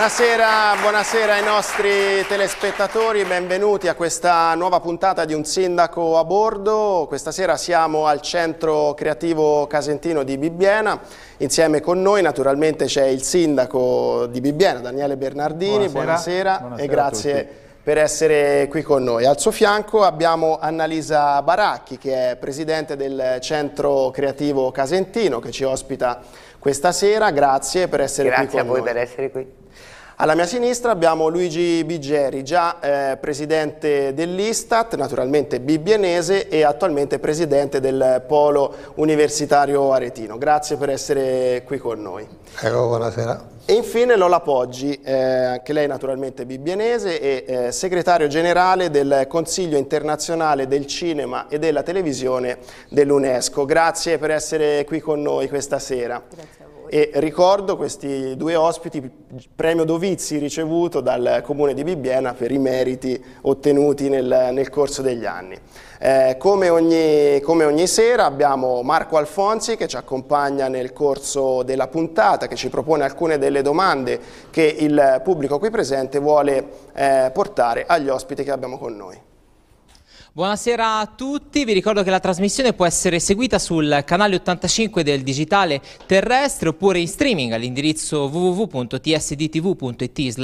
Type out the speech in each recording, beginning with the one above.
Buonasera, buonasera, ai nostri telespettatori, benvenuti a questa nuova puntata di Un Sindaco a Bordo. Questa sera siamo al Centro Creativo Casentino di Bibbiena. Insieme con noi naturalmente c'è il Sindaco di Bibbiena, Daniele Bernardini. Buonasera, buonasera, buonasera e grazie per essere qui con noi. Al suo fianco abbiamo Annalisa Baracchi che è presidente del Centro Creativo Casentino che ci ospita questa sera. Grazie per essere grazie qui con noi. Grazie a voi per essere qui. Alla mia sinistra abbiamo Luigi Biggeri, già eh, presidente dell'Istat, naturalmente bibbienese e attualmente presidente del Polo Universitario Aretino. Grazie per essere qui con noi. Ecco, buonasera. E infine Lola Poggi, eh, anche lei naturalmente bibbienese e eh, segretario generale del Consiglio internazionale del cinema e della televisione dell'UNESCO. Grazie per essere qui con noi questa sera. Grazie e ricordo questi due ospiti, premio Dovizi ricevuto dal comune di Bibbiena per i meriti ottenuti nel, nel corso degli anni. Eh, come, ogni, come, ogni, sera abbiamo Marco Alfonsi che ci accompagna nel corso della puntata, che ci propone alcune delle domande che il pubblico qui presente vuole eh, portare agli ospiti che abbiamo con noi. Buonasera a tutti, vi ricordo che la trasmissione può essere seguita sul canale 85 del digitale terrestre oppure in streaming all'indirizzo www.tsdtv.it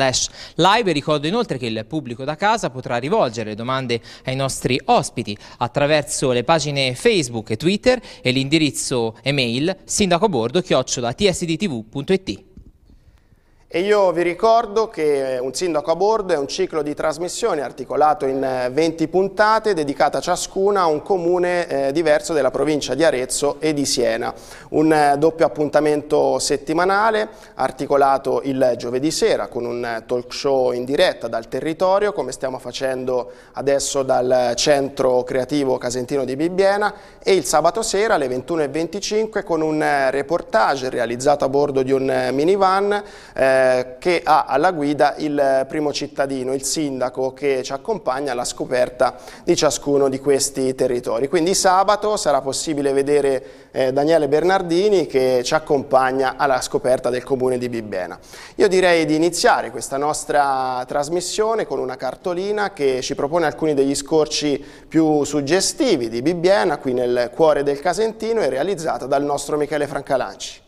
live. Ricordo inoltre che il pubblico da casa potrà rivolgere domande ai nostri ospiti attraverso le pagine Facebook e Twitter e l'indirizzo email sindacobordo-tsdtv.it. E io vi ricordo che Un sindaco a bordo è un ciclo di trasmissione articolato in 20 eh, puntate dedicata ciascuna a un comune eh, diverso della provincia di Arezzo e di Siena. Un eh, doppio appuntamento settimanale articolato il giovedì sera con un talk show in diretta dal territorio come stiamo facendo adesso dal centro creativo casentino di Bibbiena e il sabato sera alle 21.25 con un eh, reportage realizzato a bordo di un eh, minivan eh, eh, che ha alla guida il primo cittadino, il sindaco che ci accompagna alla scoperta di ciascuno di questi territori. Quindi sabato sarà possibile vedere eh, Daniele Bernardini che ci accompagna alla scoperta del comune di Bibbena. Io direi di iniziare questa nostra trasmissione con una cartolina che ci propone alcuni degli scorci più suggestivi di Bibbiena, qui nel cuore del Casentino e realizzata dal nostro Michele Francalanci.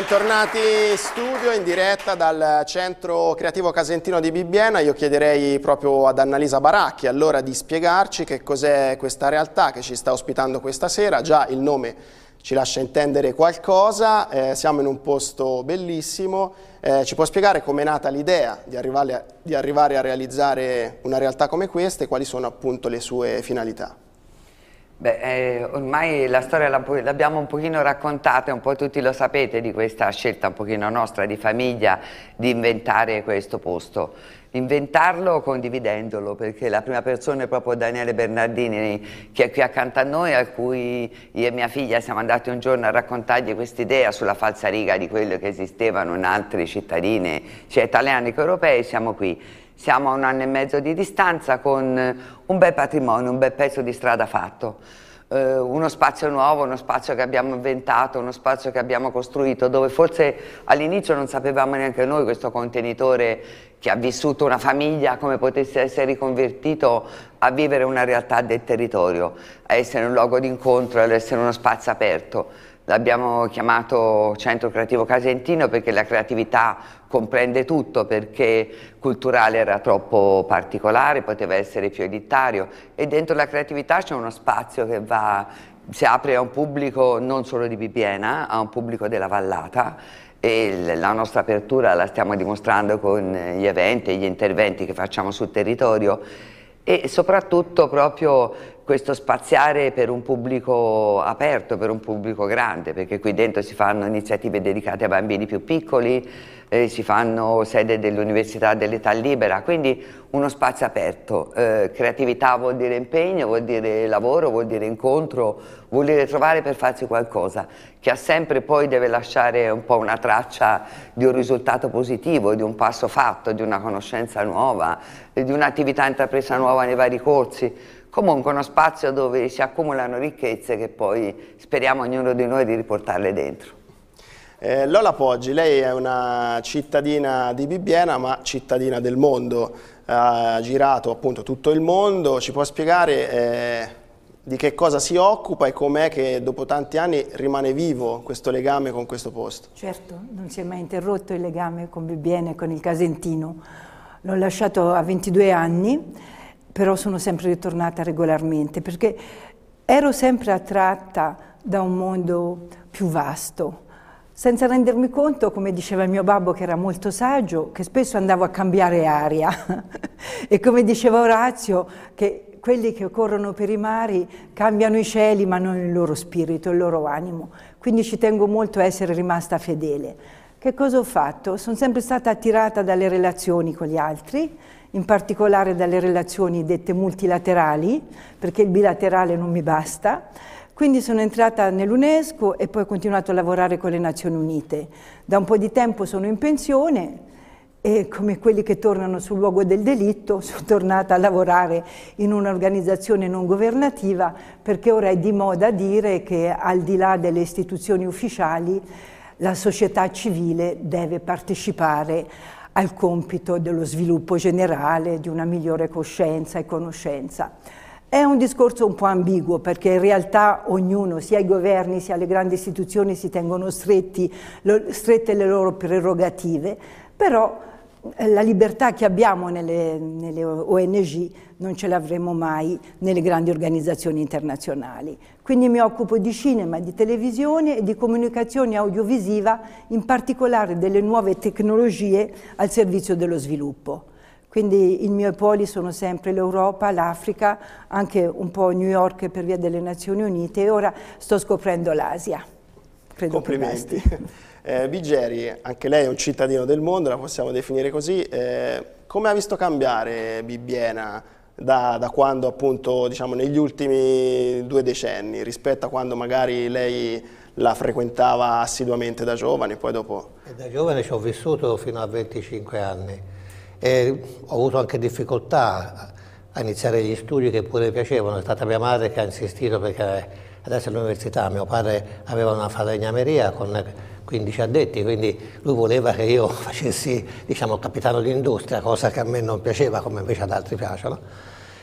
Bentornati in studio in diretta dal Centro Creativo Casentino di Bibbiena. Io chiederei proprio ad Annalisa Baracchi allora di spiegarci che cos'è questa realtà che ci sta ospitando questa sera. Già il nome ci lascia intendere qualcosa, eh, siamo in un posto bellissimo. Eh, ci può spiegare com'è nata l'idea di, di arrivare a realizzare una realtà come questa e quali sono appunto le sue finalità? Beh, eh, ormai la storia l'abbiamo un pochino raccontata, un po' tutti lo sapete di questa scelta un pochino nostra di famiglia di inventare questo posto. Inventarlo condividendolo, perché la prima persona è proprio Daniele Bernardini, che è qui accanto a noi, a cui io e mia figlia siamo andati un giorno a raccontargli quest'idea sulla falsariga di quello che esistevano in altre cittadine, sia cioè italiane che europee, siamo qui. Siamo a un anno e mezzo di distanza con eh, un bel patrimonio, un bel pezzo di strada fatto. Eh, uno spazio nuovo, uno spazio che abbiamo inventato, uno spazio che abbiamo costruito, dove forse all'inizio non sapevamo neanche noi questo contenitore che ha vissuto una famiglia come potesse essere riconvertito a vivere una realtà del territorio, a essere un luogo di incontro, ad essere uno spazio aperto. L'abbiamo chiamato Centro Creativo Casentino perché la creatività comprende tutto, perché culturale era troppo particolare, poteva essere più elitario e dentro la creatività c'è uno spazio che va, si apre a un pubblico non solo di Bibiena, a un pubblico della vallata e la nostra apertura la stiamo dimostrando con gli eventi e gli interventi che facciamo sul territorio e soprattutto proprio questo spaziare per un pubblico aperto, per un pubblico grande, perché qui dentro si fanno iniziative dedicate a bambini più piccoli, eh, si fanno sede dell'Università dell'età libera, quindi uno spazio aperto. Eh, creatività vuol dire impegno, vuol dire lavoro, vuol dire incontro, vuol dire trovare per farsi qualcosa, che ha sempre poi deve lasciare un po' una traccia di un risultato positivo, di un passo fatto, di una conoscenza nuova, di un'attività intrapresa nuova nei vari corsi comunque uno spazio dove si accumulano ricchezze che poi speriamo ognuno di noi di riportarle dentro. Eh, Lola Poggi, lei è una cittadina di Bibbiena ma cittadina del mondo, ha girato appunto tutto il mondo, ci può spiegare eh, di che cosa si occupa e com'è che dopo tanti anni rimane vivo questo legame con questo posto? Certo, non si è mai interrotto il legame con Bibbiena e con il Casentino, l'ho lasciato a 22 anni però sono sempre ritornata regolarmente perché ero sempre attratta da un mondo più vasto, senza rendermi conto, come diceva il mio babbo che era molto saggio, che spesso andavo a cambiare aria e come diceva Orazio che quelli che corrono per i mari cambiano i cieli ma non il loro spirito, il loro animo. Quindi ci tengo molto a essere rimasta fedele. Che cosa ho fatto? Sono sempre stata attirata dalle relazioni con gli altri, in particolare dalle relazioni dette multilaterali, perché il bilaterale non mi basta. Quindi sono entrata nell'UNESCO e poi ho continuato a lavorare con le Nazioni Unite. Da un po' di tempo sono in pensione e come quelli che tornano sul luogo del delitto sono tornata a lavorare in un'organizzazione non governativa perché ora è di moda dire che al di là delle istituzioni ufficiali la società civile deve partecipare al compito dello sviluppo generale, di una migliore coscienza e conoscenza. È un discorso un po' ambiguo perché in realtà ognuno, sia i governi sia le grandi istituzioni, si tengono stretti, lo, strette le loro prerogative, però eh, la libertà che abbiamo nelle, nelle, ONG non ce l'avremo mai nelle grandi organizzazioni internazionali. Quindi mi occupo di cinema, di televisione e di comunicazione audiovisiva, in particolare delle nuove tecnologie al servizio dello sviluppo. Quindi i miei poli sono sempre l'Europa, l'Africa, anche un po' New York per via delle Nazioni Unite e ora sto scoprendo l'Asia. Complimenti. Eh, Biggeri, anche lei è un cittadino del mondo, la possiamo definire così. Eh, come ha visto cambiare Bibbiena da, da quando appunto diciamo negli ultimi due decenni rispetto a quando magari lei la frequentava assiduamente da giovane poi dopo... E da giovane ci ho vissuto fino a 25 anni e ho avuto anche difficoltà a iniziare gli studi che pure piacevano, è stata mia madre che ha insistito perché adesso all'università, mio padre aveva una falegnameria con 15 addetti, quindi lui voleva che io facessi, diciamo, capitano di industria, cosa che a me non piaceva, come invece ad altri piacciono.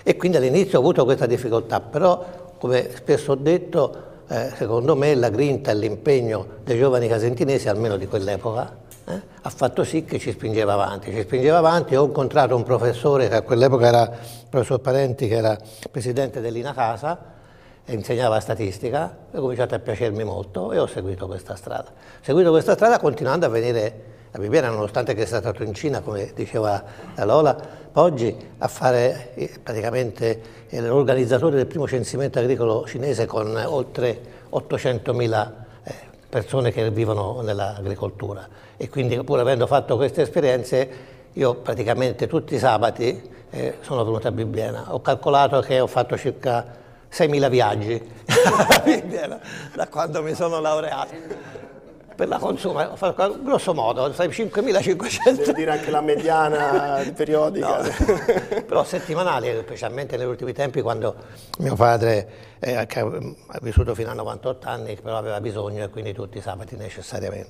E quindi all'inizio ho avuto questa difficoltà, però, come spesso ho detto, eh, secondo me la grinta e l'impegno dei giovani casentinesi, almeno di quell'epoca, eh, ha fatto sì che ci spingeva avanti. Ci spingeva avanti, ho incontrato un professore che a quell'epoca era il professor Parenti, che era presidente dell'INA Casa, insegnava statistica, è cominciato a piacermi molto e ho seguito questa strada. Ho seguito questa strada continuando a venire a Bibiana, nonostante che sia stato in Cina, come diceva Lola, oggi a fare eh, praticamente eh, l'organizzatore del primo censimento agricolo cinese con oltre 800.000 eh, persone che vivono nell'agricoltura. E quindi pur avendo fatto queste esperienze, io praticamente tutti i sabati sono venuto a Bibiana. Ho calcolato che ho fatto circa 6.000 viaggi da quando mi sono laureato per la consuma, grosso modo, 5.500. Devo dire anche la mediana periodica. No, però settimanale, specialmente negli ultimi tempi, quando mio padre, eh, che ha vissuto fino a 98 anni, però aveva bisogno e quindi tutti i sabati necessariamente.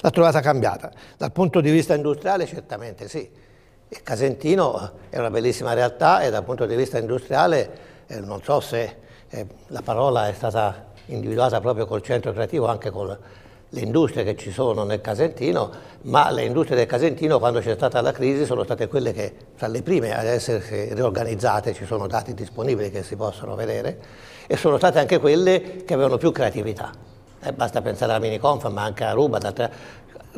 L'ha trovata cambiata. Dal punto di vista industriale certamente sì. Il Casentino è una bellissima realtà e dal punto di vista industriale eh, non so se eh, la parola è stata individuata proprio col centro creativo, anche con le industrie che ci sono nel Casentino, ma le industrie del Casentino quando c'è stata la crisi sono state quelle che tra le prime ad essersi riorganizzate, ci sono dati disponibili che si possono vedere, e sono state anche quelle che avevano più creatività. Eh, basta pensare alla Miniconfa, ma anche a Ruba,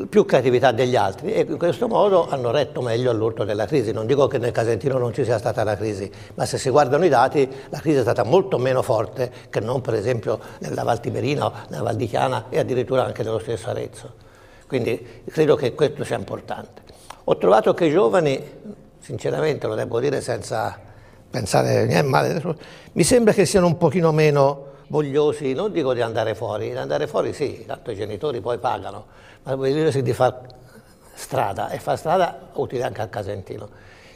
più creatività degli altri e in questo modo hanno retto meglio all'urto della crisi. Non dico che nel Casentino non ci sia stata la crisi, ma se si guardano i dati la crisi è stata molto meno forte che non per esempio nella Val Valtiberina, nella Val di Chiana e addirittura anche nello stesso Arezzo. Quindi credo che questo sia importante. Ho trovato che i giovani, sinceramente lo devo dire senza pensare niente male, mi sembra che siano un pochino meno vogliosi, non dico di andare fuori, di andare fuori sì, tanto i genitori poi pagano, ma vuol dire di far strada e far strada utile anche al Casentino.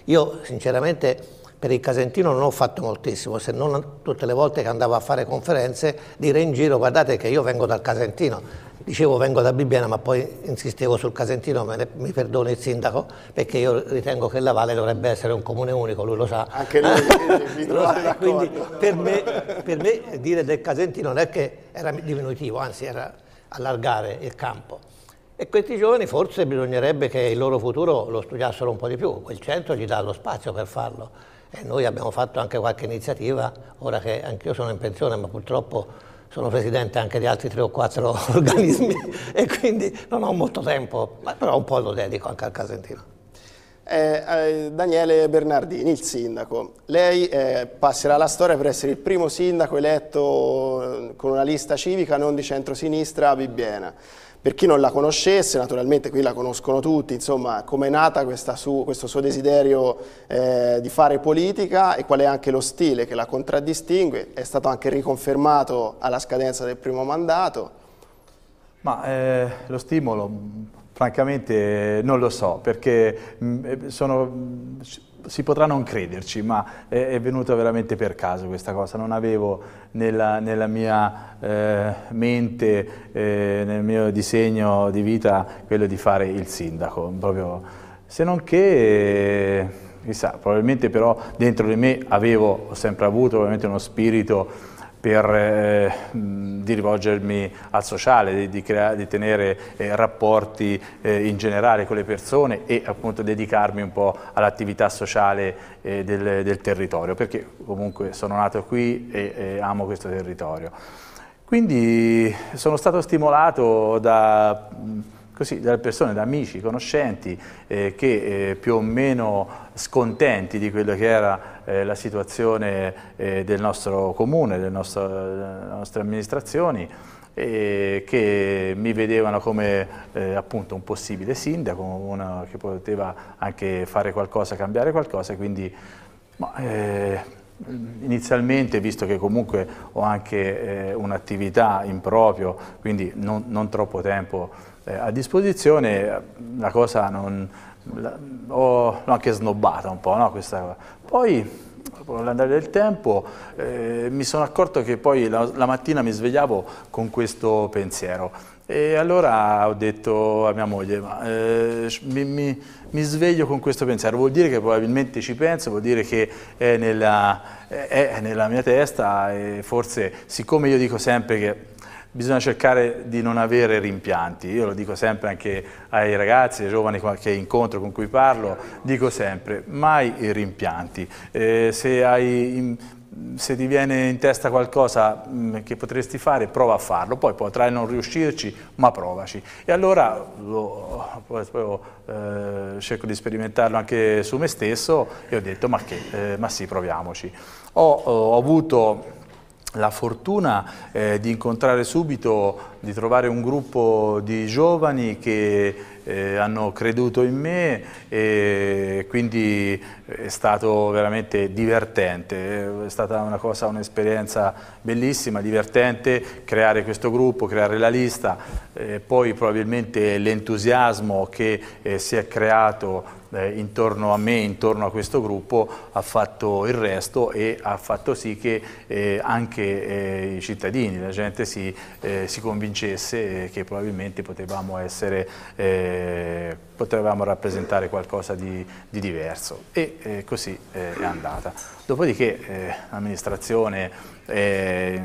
Io sinceramente per il Casentino non ho fatto moltissimo, se non tutte le volte che andavo a fare conferenze dire in giro guardate che io vengo dal Casentino, dicevo vengo da Bibbiana ma poi insistevo sul Casentino, ne, mi perdoni il sindaco perché io ritengo che la Valle dovrebbe essere un comune unico, lui lo sa. Anche lui mi trova Quindi per me, per me dire del Casentino non è che era diminutivo, anzi era allargare il campo. E questi giovani forse bisognerebbe che il loro futuro lo studiassero un po' di più, quel centro gli dà lo spazio per farlo. E noi abbiamo fatto anche qualche iniziativa, ora che anch'io sono in pensione, ma purtroppo sono presidente anche di altri tre o quattro organismi e quindi non ho molto tempo, però un po' lo dedico anche al Casentino. Eh, eh, Daniele Bernardini, il sindaco, lei eh, passerà la storia per essere il primo sindaco eletto eh, con una lista civica non di centrosinistra a Bibbiena. Per chi non la conoscesse, naturalmente qui la conoscono tutti, insomma, com'è nata su, questo suo desiderio eh, di fare politica e qual è anche lo stile che la contraddistingue, è stato anche riconfermato alla scadenza del primo mandato. Ma eh, lo stimolo, francamente, non lo so, perché mh, mm, eh, sono si potrà non crederci, ma è, è venuta veramente per caso questa cosa, non avevo nella, nella mia eh, mente, eh, nel mio disegno di vita, quello di fare il sindaco, proprio, se non che... Eh, chissà, probabilmente però dentro di me avevo, ho sempre avuto uno spirito per, eh, di rivolgermi al sociale, di, di, crea, di tenere eh, rapporti eh, in generale con le persone e appunto dedicarmi un po' all'attività sociale eh, del, del, territorio, perché comunque sono nato qui e, e amo questo territorio. Quindi sono stato stimolato da così dalle persone, da amici, conoscenti eh, che eh, più o meno scontenti di quella che era eh, la situazione eh, del nostro comune, del nostro, delle nostre amministrazioni che mi vedevano come eh, appunto un possibile sindaco, uno che poteva anche fare qualcosa, cambiare qualcosa, quindi ma, eh, Inizialmente, visto che comunque ho anche un'attività in proprio, quindi non, non troppo tempo eh, a disposizione, la cosa non... La, ho, l'ho anche snobbata un po', no, questa, Poi con l'andare del tempo eh, mi sono accorto che poi la, la mattina mi svegliavo con questo pensiero. E allora ho detto a mia moglie, ma, eh, mi, mi, mi, sveglio con questo pensiero, vuol dire che probabilmente ci penso, vuol dire che è nella, è nella mia testa e forse siccome io dico sempre che bisogna cercare di non avere rimpianti. Io lo dico sempre anche ai ragazzi, ai giovani che incontro, con cui parlo, dico sempre, mai rimpianti. Eh, se hai se ti viene in testa qualcosa mm, che potresti fare, prova a farlo, poi potrai non riuscirci, ma provaci. E allora lo, poi, poi, eh, cerco di sperimentarlo anche su me stesso e ho detto ma, che, eh, ma sì, proviamoci. ho, ho avuto la fortuna eh, di incontrare subito di trovare un gruppo di giovani che eh, hanno creduto in me e quindi è stato veramente divertente, è stata una cosa, un'esperienza bellissima, divertente creare questo gruppo, creare la lista, eh, poi probabilmente l'entusiasmo che eh, si è creato eh, intorno a me, intorno a questo gruppo, ha fatto il resto e ha fatto sì che eh, anche eh, i cittadini, la gente si, si convincesse vincesse che probabilmente potevamo, essere, eh, potevamo rappresentare qualcosa di, di diverso e eh, così eh, è andata. Dopodiché l'amministrazione eh, eh,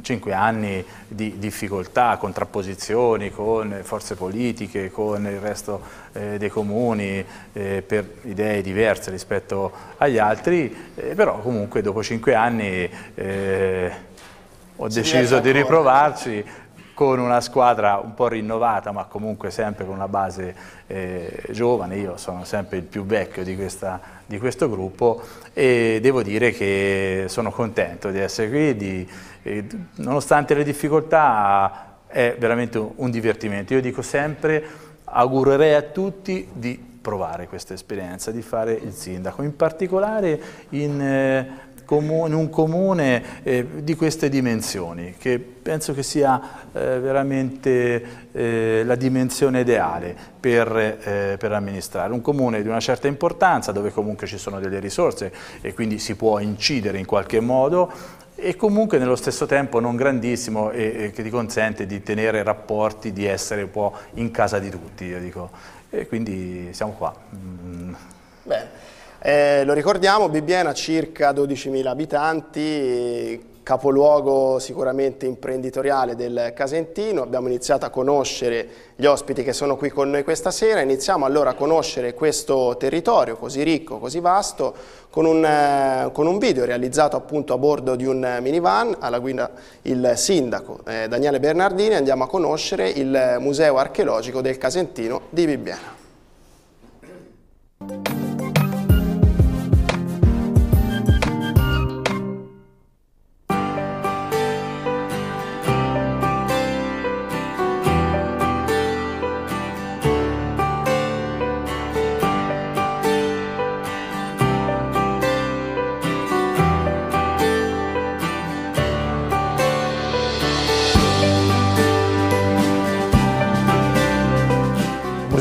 cinque anni di difficoltà, contrapposizioni con forze politiche, con il resto eh, dei comuni, eh, per idee diverse rispetto agli altri, eh, però comunque dopo cinque anni eh, ho deciso di riprovarci con una squadra un po' rinnovata, ma comunque sempre con una base eh, giovane, io sono sempre il più vecchio di, questa, di, questo gruppo e devo dire che sono contento di essere qui, di, eh, nonostante le difficoltà è veramente un, un divertimento. Io dico sempre, augurerei a tutti di provare questa esperienza, di fare il sindaco, in particolare in... Eh, in un comune eh, di queste dimensioni, che penso che sia eh, veramente eh, la dimensione ideale per, per amministrare. Un comune di una certa importanza, dove comunque ci sono delle risorse e quindi si può incidere in qualche modo, e comunque nello stesso tempo non grandissimo e, e, che ti consente di tenere rapporti, di essere un po' in casa di tutti, io dico. E quindi siamo qua. Mm. Bene. Eh, lo ricordiamo, Bibbiena ha circa 12.000 abitanti, capoluogo sicuramente imprenditoriale del Casentino, abbiamo iniziato a conoscere gli ospiti che sono qui con noi questa sera, iniziamo allora a conoscere questo territorio così ricco, così vasto, con un, eh, con un video realizzato appunto a bordo di un minivan, alla guida il sindaco eh, Daniele Bernardini, andiamo a conoscere il Museo Archeologico del Casentino di Bibbiena.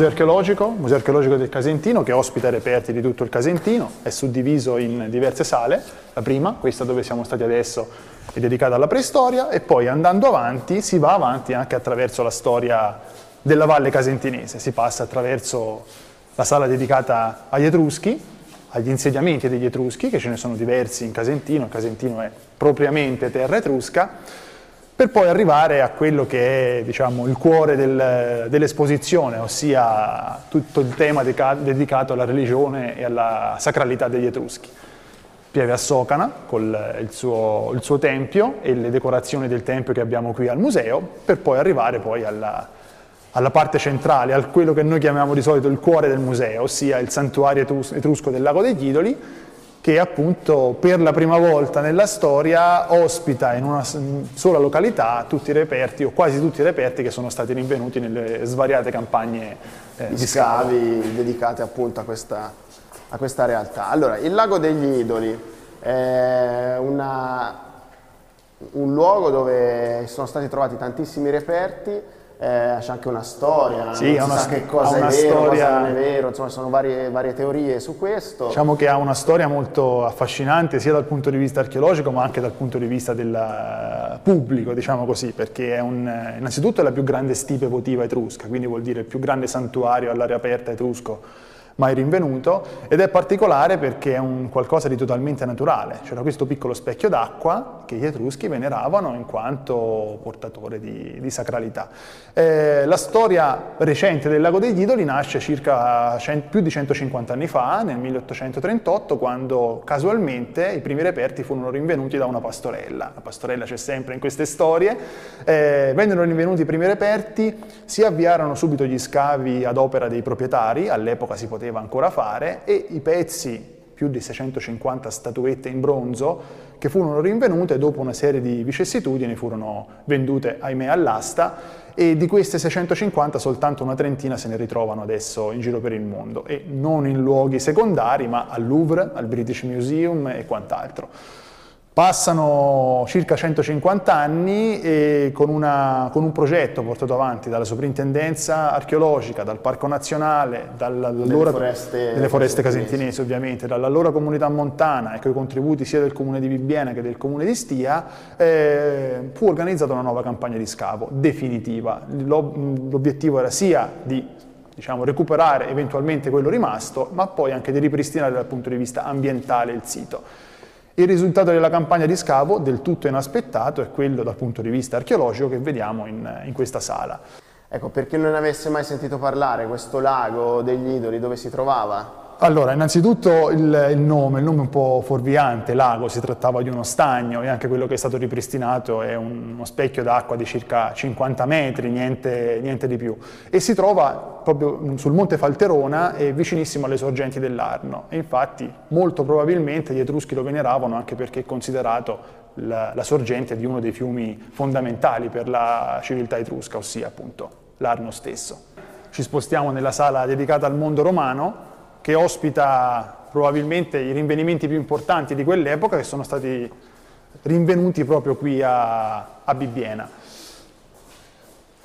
museo archeologico, museo archeologico del Casentino, che ospita reperti di tutto il Casentino, è suddiviso in diverse sale, la prima, questa dove siamo stati adesso, è dedicata alla preistoria, e poi andando avanti si va avanti anche attraverso la storia della valle casentinese, si passa attraverso la sala dedicata agli Etruschi, agli insediamenti degli Etruschi, che ce ne sono diversi in Casentino, il Casentino è propriamente terra etrusca, per poi arrivare a quello che è diciamo, il cuore del, dell'esposizione, ossia tutto il tema deca- dedicato alla religione e alla sacralità degli Etruschi. Pieve a Socana, con il, il suo, tempio e le decorazioni del tempio che abbiamo qui al museo, per poi arrivare poi alla, alla parte centrale, a quello che noi chiamiamo di solito il cuore del museo, ossia il santuario etrusco del Lago degli Idoli, che appunto per la prima volta nella storia ospita in una sola località tutti i reperti o quasi tutti i reperti che sono stati rinvenuti nelle svariate campagne eh, di scavi dedicate appunto a questa, a questa, realtà. Allora, il Lago degli Idoli è una, un luogo dove sono stati trovati tantissimi reperti eh, c'è anche una storia, sì, non una, sa che cosa è vero, storia... cosa non è vero, insomma sono varie, varie, teorie su questo. Diciamo che ha una storia molto affascinante sia dal punto di vista archeologico ma anche dal punto di vista del eh, pubblico, diciamo così, perché è un, eh, innanzitutto è la più grande stipe votiva etrusca, quindi vuol dire il più grande santuario all'aria aperta etrusco mai rinvenuto ed è particolare perché è un qualcosa di totalmente naturale. C'era questo piccolo specchio d'acqua che gli Etruschi veneravano in quanto portatore di, di sacralità. Eh, la storia recente del lago degli idoli nasce circa cent, più di 150 anni fa, nel 1838, quando casualmente i primi reperti furono rinvenuti da una pastorella. La pastorella c'è sempre in queste storie. Eh, vennero rinvenuti i primi reperti, si avviarono subito gli scavi ad opera dei proprietari, all'epoca si poteva poteva ancora fare e i pezzi, più di 650 statuette in bronzo, che furono rinvenute dopo una serie di vicissitudini, furono vendute ahimè all'asta e di queste 650 soltanto una trentina se ne ritrovano adesso in giro per il mondo e non in luoghi secondari ma al Louvre, al British Museum e quant'altro. Passano circa 150 anni e con, una, con, un progetto portato avanti dalla soprintendenza archeologica, dal Parco Nazionale, dall'allora, foreste, delle foreste casentinesi ovviamente, dall'allora comunità montana e con i contributi sia del comune di Bibbiena che del comune di Stia, eh, fu organizzata una nuova campagna di scavo definitiva. L'obiettivo era sia di diciamo, recuperare eventualmente quello rimasto, ma poi anche di ripristinare dal punto di vista ambientale il sito. Il risultato della campagna di scavo, del tutto inaspettato, è quello dal punto di vista archeologico che vediamo in, in questa sala. Ecco, per chi non avesse mai sentito parlare, questo lago degli idoli dove si trovava? Allora, innanzitutto il, il, nome, il nome è un po' fuorviante, lago, si trattava di uno stagno e anche quello che è stato ripristinato è un, uno specchio d'acqua di circa 50 metri, niente, niente, di più. E si trova proprio sul Monte Falterona e vicinissimo alle sorgenti dell'Arno. E infatti, molto probabilmente gli Etruschi lo veneravano anche perché è considerato la, la sorgente di uno dei fiumi fondamentali per la civiltà etrusca, ossia appunto l'Arno stesso. Ci spostiamo nella sala dedicata al mondo romano che ospita probabilmente i rinvenimenti più importanti di quell'epoca che sono stati rinvenuti proprio qui a, a Bibbiena.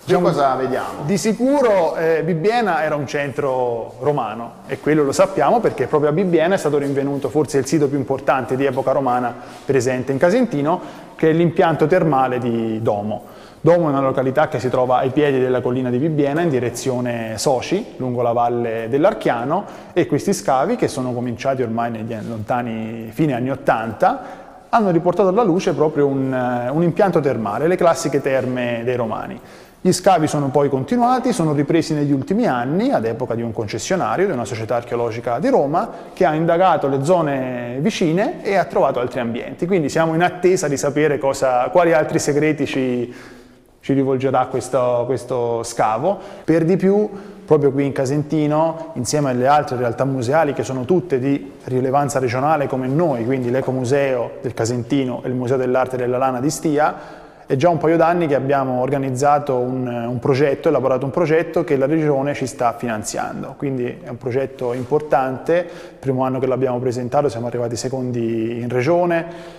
Diciamo, cosa vediamo? Di sicuro eh, Bibbiena era un centro romano e quello lo sappiamo perché proprio a Bibbiena è stato rinvenuto forse il sito più importante di epoca romana presente in Casentino che è l'impianto termale di Domo. Domo è una località che si trova ai piedi della collina di Bibbiena in direzione Soci, lungo la valle dell'Archiano e questi scavi, che sono cominciati ormai negli lontani fine anni Ottanta, hanno riportato alla luce proprio un, un impianto termale, le classiche terme dei romani. Gli scavi sono poi continuati, sono ripresi negli ultimi anni ad epoca di un concessionario, di una società archeologica di Roma, che ha indagato le zone vicine e ha trovato altri ambienti. Quindi siamo in attesa di sapere cosa, quali altri segreti ci, ci rivolgerà questo, questo scavo. Per di più, proprio qui in Casentino, insieme alle altre realtà museali che sono tutte di rilevanza regionale come noi, quindi l'Ecomuseo del Casentino e il Museo dell'Arte della Lana di Stia, è già un paio d'anni che abbiamo organizzato un, un, progetto, elaborato un progetto che la Regione ci sta finanziando, quindi è un progetto importante, il primo anno che l'abbiamo presentato siamo arrivati secondi in Regione,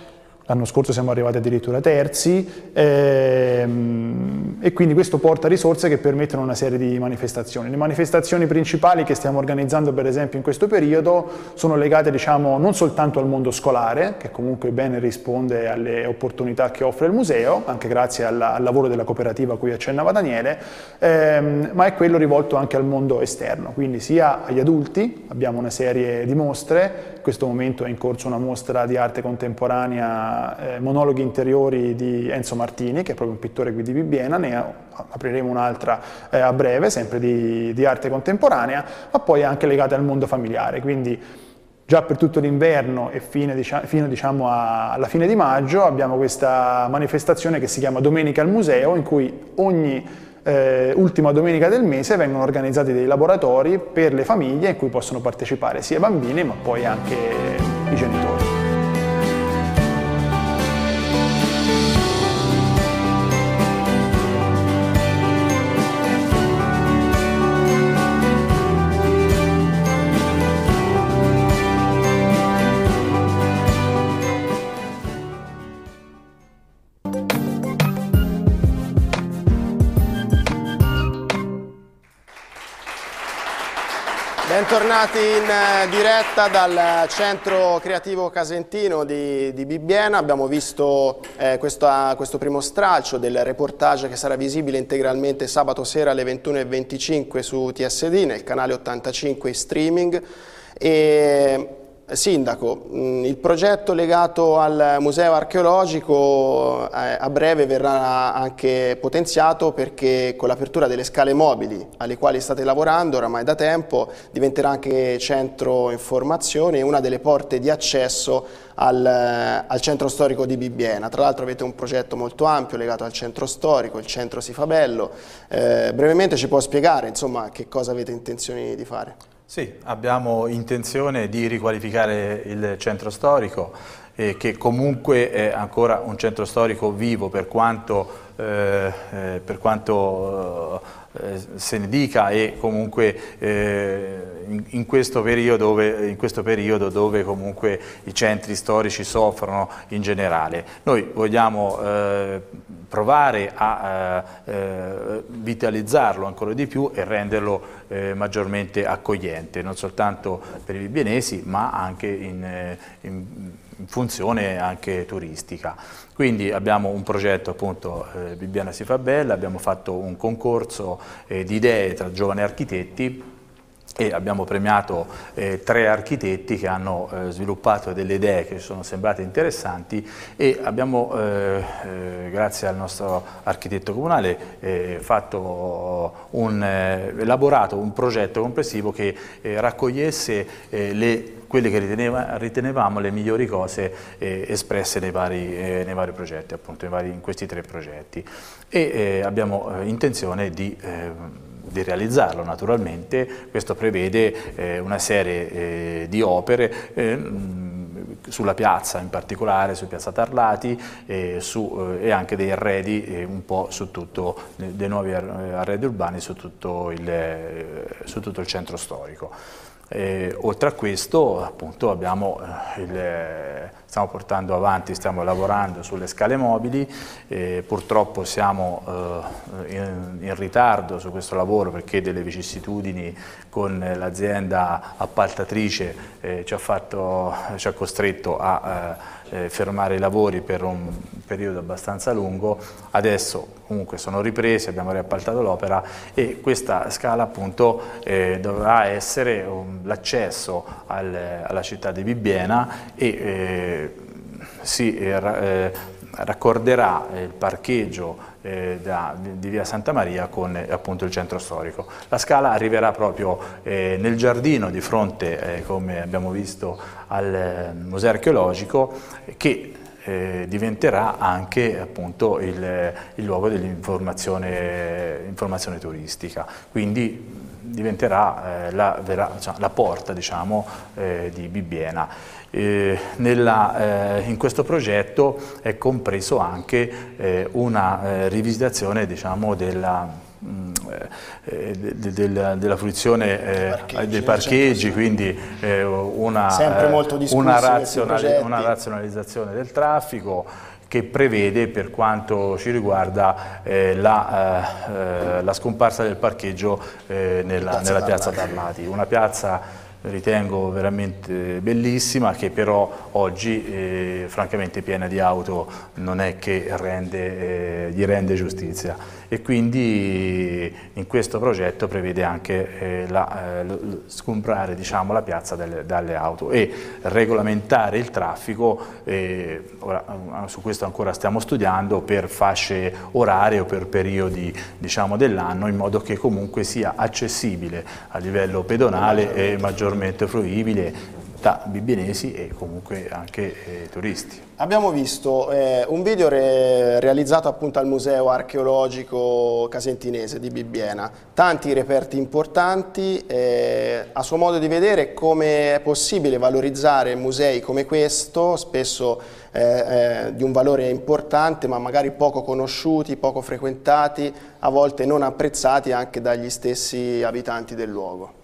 l'anno scorso siamo arrivati addirittura terzi ehm, e quindi questo porta risorse che permettono una serie di manifestazioni. Le manifestazioni principali che stiamo organizzando per esempio in questo periodo sono legate diciamo, non soltanto al mondo scolare, che comunque bene risponde alle opportunità che offre il museo, anche grazie alla, al lavoro della cooperativa a cui accennava Daniele, ehm, ma è quello rivolto anche al mondo esterno, quindi sia agli adulti, abbiamo una serie di mostre, in questo momento è in corso una mostra di arte contemporanea eh, Monologhi interiori di Enzo Martini, che è proprio un pittore qui di Bibbiena, ne apriremo un'altra eh, a breve, sempre di, di arte contemporanea, ma poi anche legata al mondo familiare, quindi già per tutto l'inverno e fine, diciamo, fino diciamo, a, alla fine di maggio abbiamo questa manifestazione che si chiama Domenica al Museo, in cui ogni eh, ultima domenica del mese vengono organizzati dei laboratori per le famiglie in cui possono partecipare sia i bambini ma poi anche i genitori. tornati in eh, diretta dal centro creativo casentino di, di Bibbiena. Abbiamo visto eh, questa, ah, questo primo stralcio del reportage che sarà visibile integralmente sabato sera alle 21.25 su TSD nel canale 85 streaming. E Sindaco, mm, il progetto legato al museo archeologico eh, a breve verrà anche potenziato perché con l'apertura delle scale mobili alle quali state lavorando oramai da tempo diventerà anche centro informazione e una delle porte di accesso al, eh, al centro storico di Bibbiena. Tra l'altro avete un progetto molto ampio legato al centro storico, il centro si fa bello. Eh, brevemente ci può spiegare insomma, che cosa avete intenzione di fare? Sì, abbiamo intenzione di riqualificare il centro storico, eh, che comunque è ancora un centro storico vivo per quanto, eh, eh per quanto eh, eh, se ne dica e comunque eh, in, questo periodo dove, in questo periodo dove comunque i centri storici soffrono in generale. Noi vogliamo eh, provare a vitalizzarlo ancora di più e renderlo maggiormente accogliente, non soltanto per i bibienesi ma anche in, in funzione anche turistica. Quindi abbiamo un progetto appunto eh, Bibbiana si fa bella, abbiamo fatto un concorso eh, di idee tra giovani architetti e abbiamo premiato eh, tre architetti che hanno eh, sviluppato delle idee che ci sono sembrate interessanti e abbiamo, eh, eh grazie al nostro architetto comunale, eh, un, eh, elaborato un progetto complessivo che raccogliesse le quelle che riteneva, ritenevamo le migliori cose eh, espresse nei vari, eh, nei vari, progetti, appunto in, vari, in questi tre progetti e eh, abbiamo eh, intenzione di ehm, di realizzarlo naturalmente, questo prevede eh, una serie eh, di opere eh, sulla piazza in particolare, su Piazza Tarlati eh, su, e anche dei arredi un po' su tutto, dei nuovi arredi urbani su tutto il, su tutto il centro storico. Eh, oltre a questo appunto abbiamo eh, il, eh, stiamo portando avanti, stiamo lavorando sulle scale mobili, eh, purtroppo siamo eh, in, in, ritardo su questo lavoro perché delle vicissitudini con l'azienda appaltatrice eh, ci, ha fatto, ci, ha costretto a eh, eh, fermare i lavori per un periodo abbastanza lungo, adesso comunque sono riprese, abbiamo riappaltato l'opera e questa scala appunto eh, dovrà essere um, l'accesso al, alla città di Bibbiena e eh, eh, si eh, eh, raccorderà eh, il parcheggio da, di via Santa Maria con appunto il centro storico. La scala arriverà proprio nel giardino di fronte, come abbiamo visto, al museo archeologico che eh, diventerà anche appunto il, il luogo dell'informazione turistica, quindi diventerà eh, la, vera, cioè, la, porta diciamo, eh, di Bibbiena. Eh, nella, eh, in questo progetto è compreso anche eh, una eh, rivisitazione diciamo, della, mh, mm, eh, eh, de, de, della, fruizione parcheggi, dei parcheggi, certo. quindi una, una, razionali una razionalizzazione del traffico che prevede per quanto ci riguarda eh, la, eh, la, scomparsa del parcheggio eh, nella, piazza nella piazza D'Armati, una piazza ritengo veramente bellissima, che però oggi eh, francamente piena di auto non è che rende, eh, gli rende giustizia e quindi in questo progetto prevede anche eh, la, eh, scomprare diciamo, la piazza delle, dalle auto e regolamentare il traffico, eh, ora, eh, su questo ancora stiamo studiando, per fasce orarie o per periodi diciamo, dell'anno in modo che comunque sia accessibile a livello pedonale e maggiormente fruibile da bibinesi e comunque anche eh, turisti. Abbiamo visto eh, un video re realizzato appunto al Museo Archeologico Casentinese di Bibbiena, tanti reperti importanti, eh, a suo modo di vedere come è possibile valorizzare musei come questo, spesso eh, eh, di un valore importante ma magari poco conosciuti, poco frequentati, a volte non apprezzati anche dagli stessi abitanti del luogo.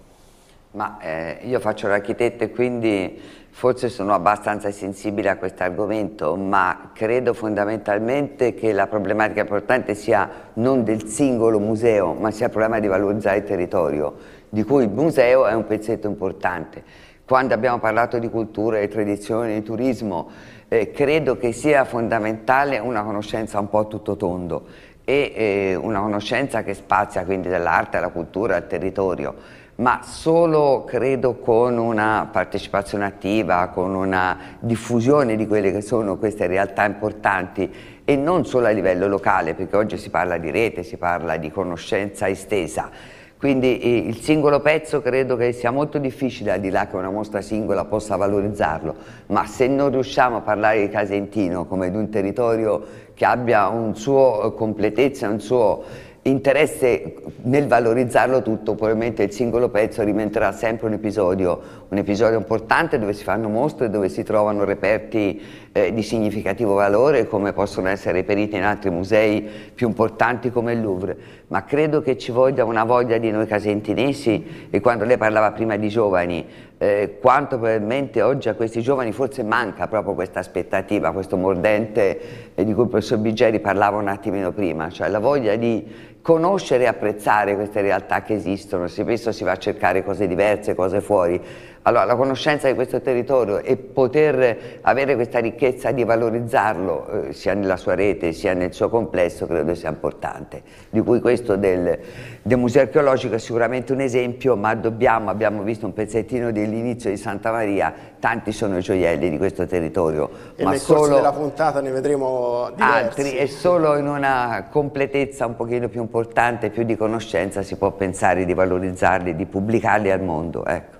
Ma eh, io faccio l'architetto e quindi forse sono abbastanza sensibile a questo argomento, ma credo fondamentalmente che la problematica importante sia non del singolo museo, ma sia il problema di valorizzare il territorio, di cui il museo è un pezzetto importante. Quando abbiamo parlato di cultura, di tradizione, di turismo, eh, credo che sia fondamentale una conoscenza un po' tutto tondo e eh, una conoscenza che spazia quindi dall'arte alla cultura al territorio ma solo credo con una partecipazione attiva, con una diffusione di quelle che sono queste realtà importanti e non solo a livello locale, perché oggi si parla di rete, si parla di conoscenza estesa. Quindi eh, il singolo pezzo credo che sia molto difficile, al di là che una mostra singola possa valorizzarlo, ma se non riusciamo a parlare di Casentino come di un territorio che abbia un suo eh, completezza, un suo interesse nel valorizzarlo tutto, probabilmente il singolo pezzo diventerà sempre un episodio, un episodio importante dove si fanno mostre, dove si trovano reperti eh, di significativo valore come possono essere reperiti in altri musei più importanti come il Louvre, ma credo che ci voglia una voglia di noi casentinesi e quando lei parlava prima di giovani, eh, quanto probabilmente oggi a questi giovani forse manca proprio questa aspettativa, questo mordente eh, di cui il professor Biggeri parlava un attimino prima, cioè la voglia di conoscere e apprezzare queste realtà che esistono, spesso si va a cercare cose diverse, cose fuori, allora, la conoscenza di questo territorio e poter avere questa ricchezza di valorizzarlo eh, sia nella sua rete sia nel suo complesso credo sia importante, di cui questo del, del museo archeologico è sicuramente un esempio, ma dobbiamo, abbiamo visto un pezzettino dell'inizio di Santa Maria, tanti sono i gioielli di questo territorio. E ma nel solo della puntata ne vedremo diversi. Altri, e solo in una completezza un pochino più importante, più di conoscenza si può pensare di valorizzarli, di pubblicarli al mondo. Ecco.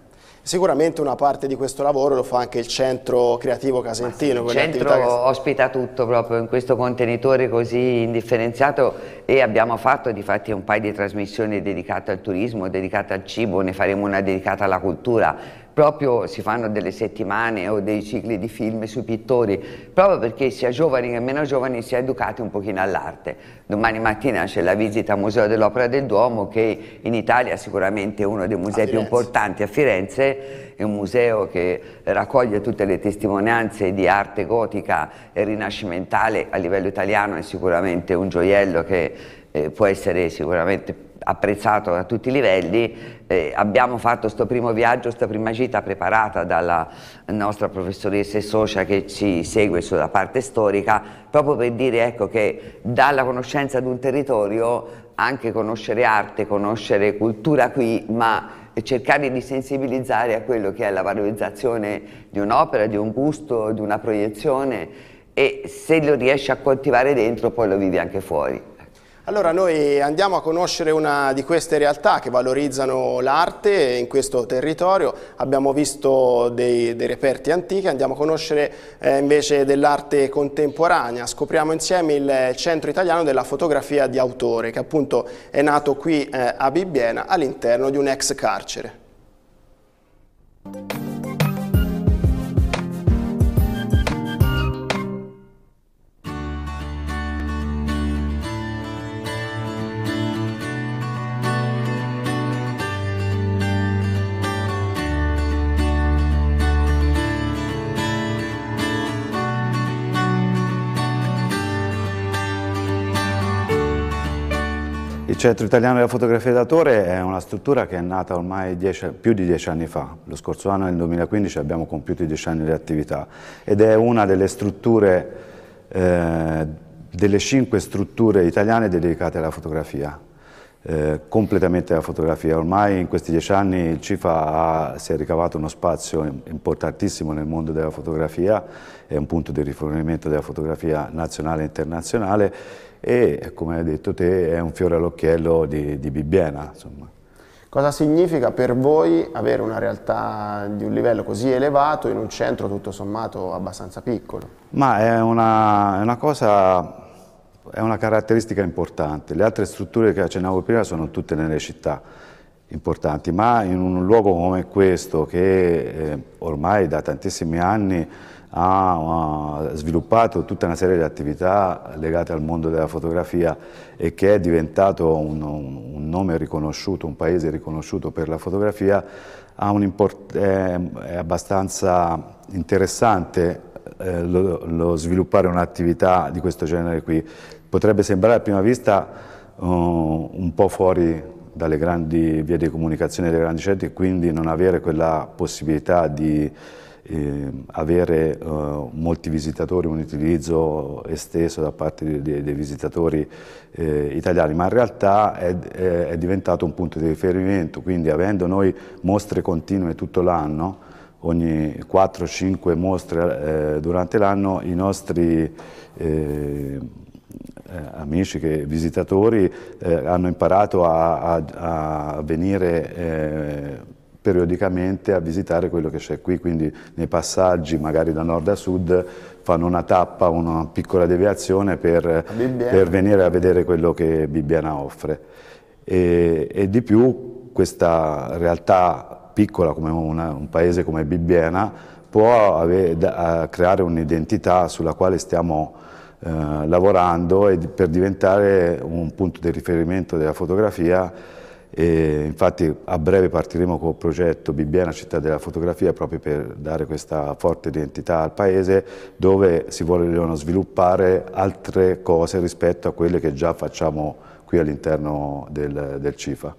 Sicuramente una parte di questo lavoro lo fa anche il centro creativo casentino. Il centro che... ospita tutto proprio in questo contenitore così indifferenziato e abbiamo fatto di fatti un paio di trasmissioni dedicate al turismo, dedicate al cibo, ne faremo una dedicata alla cultura proprio si fanno delle settimane o dei cicli di film sui pittori, proprio perché sia giovani che meno giovani si è educati un pochino all'arte. Domani mattina c'è la visita al Museo dell'Opera del Duomo che in Italia è sicuramente uno dei musei più importanti a Firenze, è un museo che raccoglie tutte le testimonianze di arte gotica e rinascimentale a livello italiano, è sicuramente un gioiello che eh, può essere sicuramente apprezzato a tutti i livelli, eh, abbiamo fatto questo primo viaggio, questa prima gita preparata dalla nostra professoressa e socia che ci segue sulla parte storica, proprio per dire ecco, che dalla conoscenza di un territorio anche conoscere arte, conoscere cultura qui, ma cercare di sensibilizzare a quello che è la valorizzazione di un'opera, di un gusto, di una proiezione e se lo riesci a coltivare dentro poi lo vivi anche fuori. Allora noi andiamo a conoscere una di queste realtà che valorizzano l'arte in questo territorio, abbiamo visto dei, dei reperti antichi, andiamo a conoscere eh, invece dell'arte contemporanea, scopriamo insieme il Centro Italiano della Fotografia di Autore che appunto è nato qui eh, a Bibbiena all'interno di un ex carcere. Il Centro Italiano della Fotografia d'autore è una struttura che è nata ormai dieci, più di dieci anni fa. Lo scorso anno, nel 2015, abbiamo compiuto i dieci anni di attività ed è una delle strutture, eh, delle cinque strutture italiane dedicate alla fotografia. Eh, completamente alla fotografia. Ormai in questi dieci anni il CIFA ha, si è ricavato uno spazio importantissimo nel mondo della fotografia, è un punto di rifornimento della fotografia nazionale e internazionale e come hai detto te è un fiore all'occhiello di, di Bibbiena. Insomma. Cosa significa per voi avere una realtà di un livello così elevato in un centro tutto sommato abbastanza piccolo? Ma è una, è una cosa è una caratteristica importante. Le altre strutture che accennavo prima sono tutte nelle città importanti, ma in un luogo come questo che eh, ormai da tantissimi anni ha sviluppato tutta una serie di attività legate al mondo della fotografia e che è diventato un, un nome riconosciuto, un paese riconosciuto per la fotografia, è, è, abbastanza interessante eh, lo, lo sviluppare un'attività di questo genere qui. Potrebbe sembrare a prima vista uh, un po' fuori dalle grandi vie di comunicazione dei grandi centri e quindi non avere quella possibilità di eh, avere eh, molti visitatori, un utilizzo esteso da parte dei, dei visitatori eh, italiani, ma in realtà è, è, è, diventato un punto di riferimento, quindi avendo noi mostre continue tutto l'anno, ogni 4-5 mostre eh, durante l'anno, i nostri eh, amici che visitatori eh, hanno imparato a, a, a venire periodicamente a visitare quello che c'è qui, quindi nei passaggi magari da nord a sud fanno una tappa, una piccola deviazione per, per venire a vedere quello che Bibbiana offre. E, e di più questa realtà piccola come una, un paese come Bibbiana può avere, da, creare un'identità sulla quale stiamo eh, lavorando per diventare un punto di riferimento della fotografia e infatti a breve partiremo col progetto Bibbiana Città della Fotografia proprio per dare questa forte identità al paese dove si vogliono sviluppare altre cose rispetto a quelle che già facciamo qui all'interno del, del CIFA.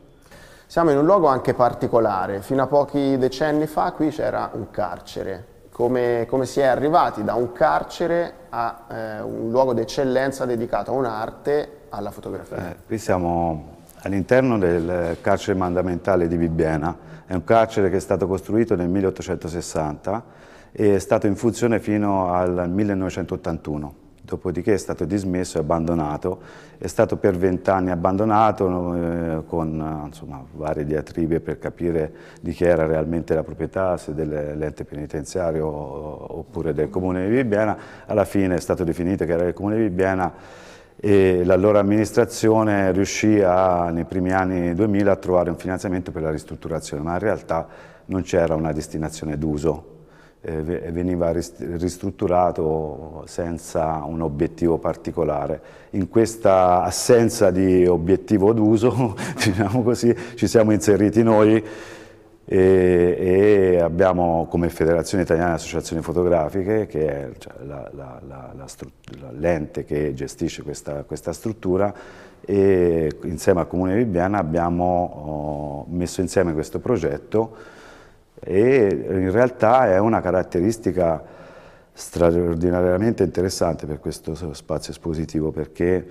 Siamo in un luogo anche particolare, fino a pochi decenni fa qui c'era un carcere, come, come, si è arrivati da un carcere a eh, un luogo d'eccellenza dedicato a un'arte, alla fotografia. Eh, qui siamo all'interno del carcere mandamentale di Bibbiena. È un carcere che è stato costruito nel 1860 e è stato in funzione fino al 1981. Dopodiché è stato dismesso e abbandonato, è stato per vent'anni abbandonato eh, con insomma, varie diatribe per capire di chi era realmente la proprietà, se dell'ente penitenziario oppure del comune di Bibbiena. Alla fine è stato definito che era il comune di Bibbiena e l'allora amministrazione riuscì a, nei primi anni 2000 a trovare un finanziamento per la ristrutturazione, ma in realtà non c'era una destinazione d'uso, eh, veniva ristrutturato senza un obiettivo particolare. In questa assenza di obiettivo d'uso, diciamo così, ci siamo inseriti noi e, e abbiamo come Federazione Italiana Associazioni Fotografiche, che è cioè, la, la, la, l'ente che gestisce questa, questa, struttura, e insieme al Comune di Bibbiana abbiamo oh, messo insieme questo progetto e in realtà è una caratteristica straordinariamente interessante per questo spazio espositivo perché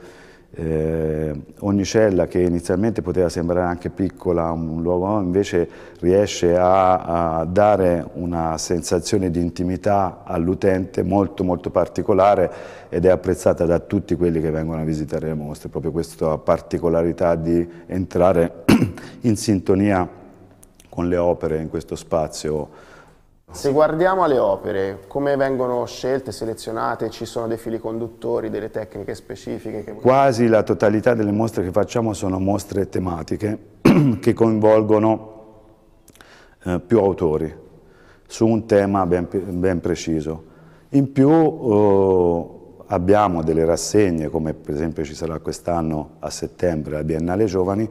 eh, ogni cella che inizialmente poteva sembrare anche piccola, un luogo, invece riesce a, a dare una sensazione di intimità all'utente molto molto particolare ed è apprezzata da tutti quelli che vengono a visitare le mostre, proprio questa particolarità di entrare in sintonia con le opere in questo spazio se guardiamo alle opere, come vengono scelte, selezionate, ci sono dei fili conduttori, delle tecniche specifiche? Che... Quasi la totalità delle mostre che facciamo sono mostre tematiche che coinvolgono eh, più autori su un tema ben, ben preciso. In più eh, abbiamo delle rassegne, come per esempio ci sarà quest'anno a settembre la Biennale Giovani,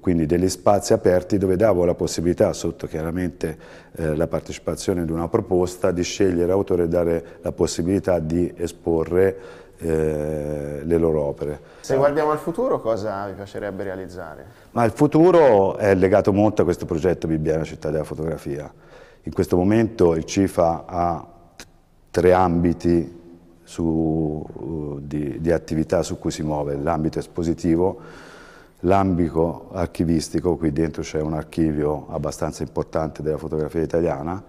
quindi degli spazi aperti dove davo la possibilità, sotto chiaramente eh, la partecipazione di una proposta, di scegliere autore e dare la possibilità di esporre eh, le loro opere. Se guardiamo al futuro cosa vi piacerebbe realizzare? Ma il futuro è legato molto a questo progetto Bibbiana Città della Fotografia. In questo momento il CIFA ha tre ambiti su, eh, di, di attività su cui si muove, l'ambito espositivo, l'ambito archivistico, qui dentro c'è un archivio abbastanza importante della fotografia italiana,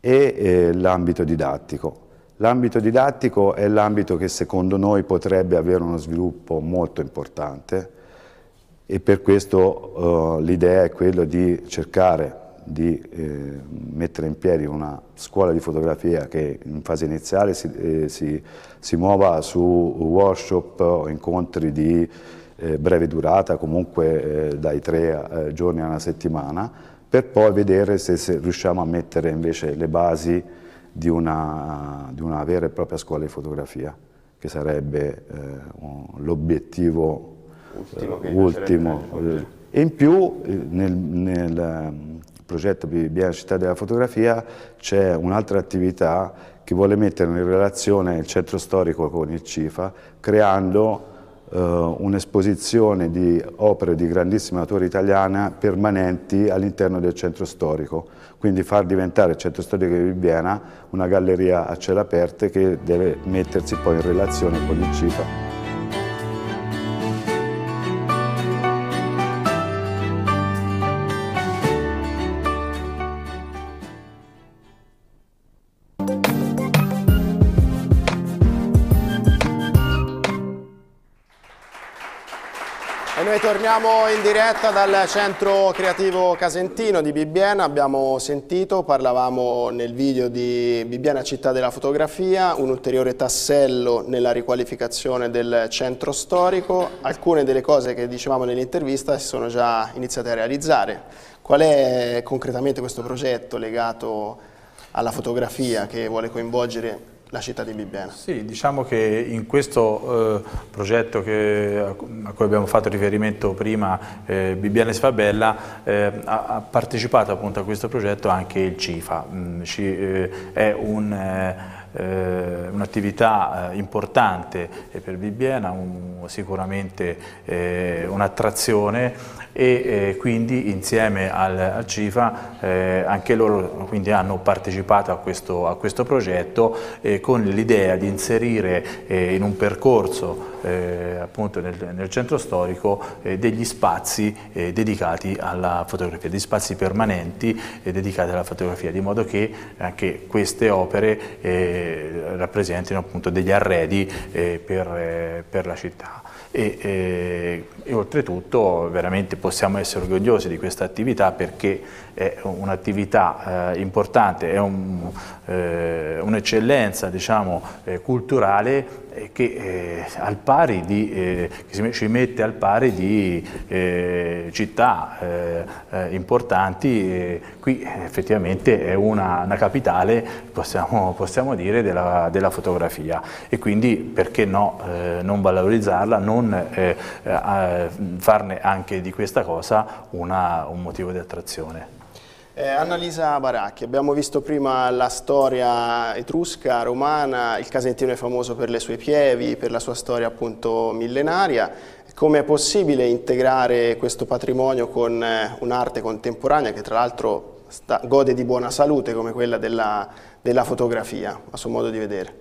e eh, l'ambito didattico. L'ambito didattico è l'ambito che secondo noi potrebbe avere uno sviluppo molto importante e per questo eh, l'idea è quella di cercare di eh, mettere in piedi una scuola di fotografia che in fase iniziale si, eh, si, si muova su workshop o incontri di eh, breve durata, comunque eh, dai tre eh, giorni a una settimana, per poi vedere se, se riusciamo a mettere invece le basi di una, di una, vera e propria scuola di fotografia, che sarebbe eh, l'obiettivo ultimo. Eh, ultimo. E in più eh, nel, nel ehm, progetto Biennale Città della Fotografia c'è un'altra attività che vuole mettere in relazione il centro storico con il CIFA, creando eh, un'esposizione di opere di grandissima autore italiana permanenti all'interno del centro storico, quindi far diventare il centro storico di Vienna una galleria a cielo aperto che deve mettersi poi in relazione con il CIPA. Torniamo in diretta dal centro creativo casentino di Bibbiena, abbiamo sentito, parlavamo nel video di Bibbiena città della fotografia, un ulteriore tassello nella riqualificazione del centro storico, alcune delle cose che dicevamo nell'intervista si sono già iniziate a realizzare. Qual è concretamente questo progetto legato alla fotografia che vuole coinvolgere la città di Bibbiena. Sì, diciamo che in questo eh, progetto che, a cui abbiamo fatto riferimento prima, eh, Bibbiena e Sfabella, eh, ha, ha, partecipato appunto a questo progetto anche il CIFA. Mm, ci, eh, è un eh, un'attività eh, importante per Bibbiena, un, sicuramente un'attrazione e eh, quindi insieme al, al CIFA eh, anche loro hanno partecipato a questo, a questo progetto eh, con l'idea di inserire in un percorso appunto nel, nel, centro storico degli spazi dedicati alla fotografia, degli spazi permanenti dedicati alla fotografia, di modo che anche queste opere rappresentino appunto degli arredi per, per la città e, e, eh, e, oltretutto veramente possiamo essere orgogliosi di questa attività perché è un'attività eh, importante, è eh, un'eccellenza un diciamo, eh, culturale eh, che, eh, di, eh, che, ci mette al pari di eh, città eh, eh, importanti, qui effettivamente è una, una capitale, possiamo, possiamo dire, della, della, fotografia e quindi perché no non valorizzarla, non farne anche di questa cosa una, un motivo di attrazione. Eh, Annalisa Baracchi, abbiamo visto prima la storia etrusca, romana, il Casentino è famoso per le sue pievi, per la sua storia appunto millenaria. Come è possibile integrare questo patrimonio con eh, un'arte contemporanea che tra l'altro gode di buona salute come quella della, della fotografia, a suo modo di vedere?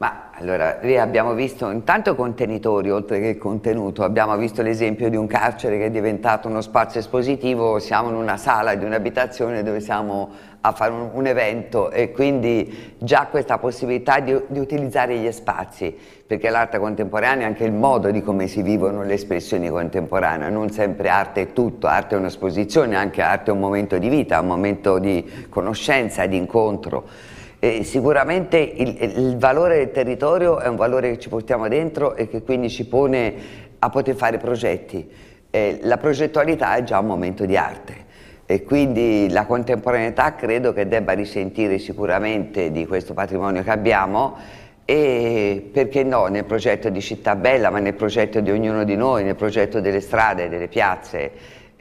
Ma allora, lì abbiamo visto intanto contenitori oltre che contenuto, abbiamo visto l'esempio di un carcere che è diventato uno spazio espositivo, siamo in una sala di un'abitazione dove siamo a fare un, un, evento e quindi già questa possibilità di, di utilizzare gli spazi, perché l'arte contemporanea è anche il modo di come si vivono le espressioni contemporanee, non sempre arte è tutto, arte è un'esposizione, anche arte è un momento di vita, un momento di conoscenza, di incontro. Eh, sicuramente il, il, valore del territorio è un valore che ci portiamo dentro e che quindi ci pone a poter fare progetti. Eh, la progettualità è già un momento di arte e quindi la contemporaneità credo che debba risentire sicuramente di questo patrimonio che abbiamo e perché no nel progetto di Città Bella, ma nel progetto di ognuno di noi, nel progetto delle strade, delle piazze,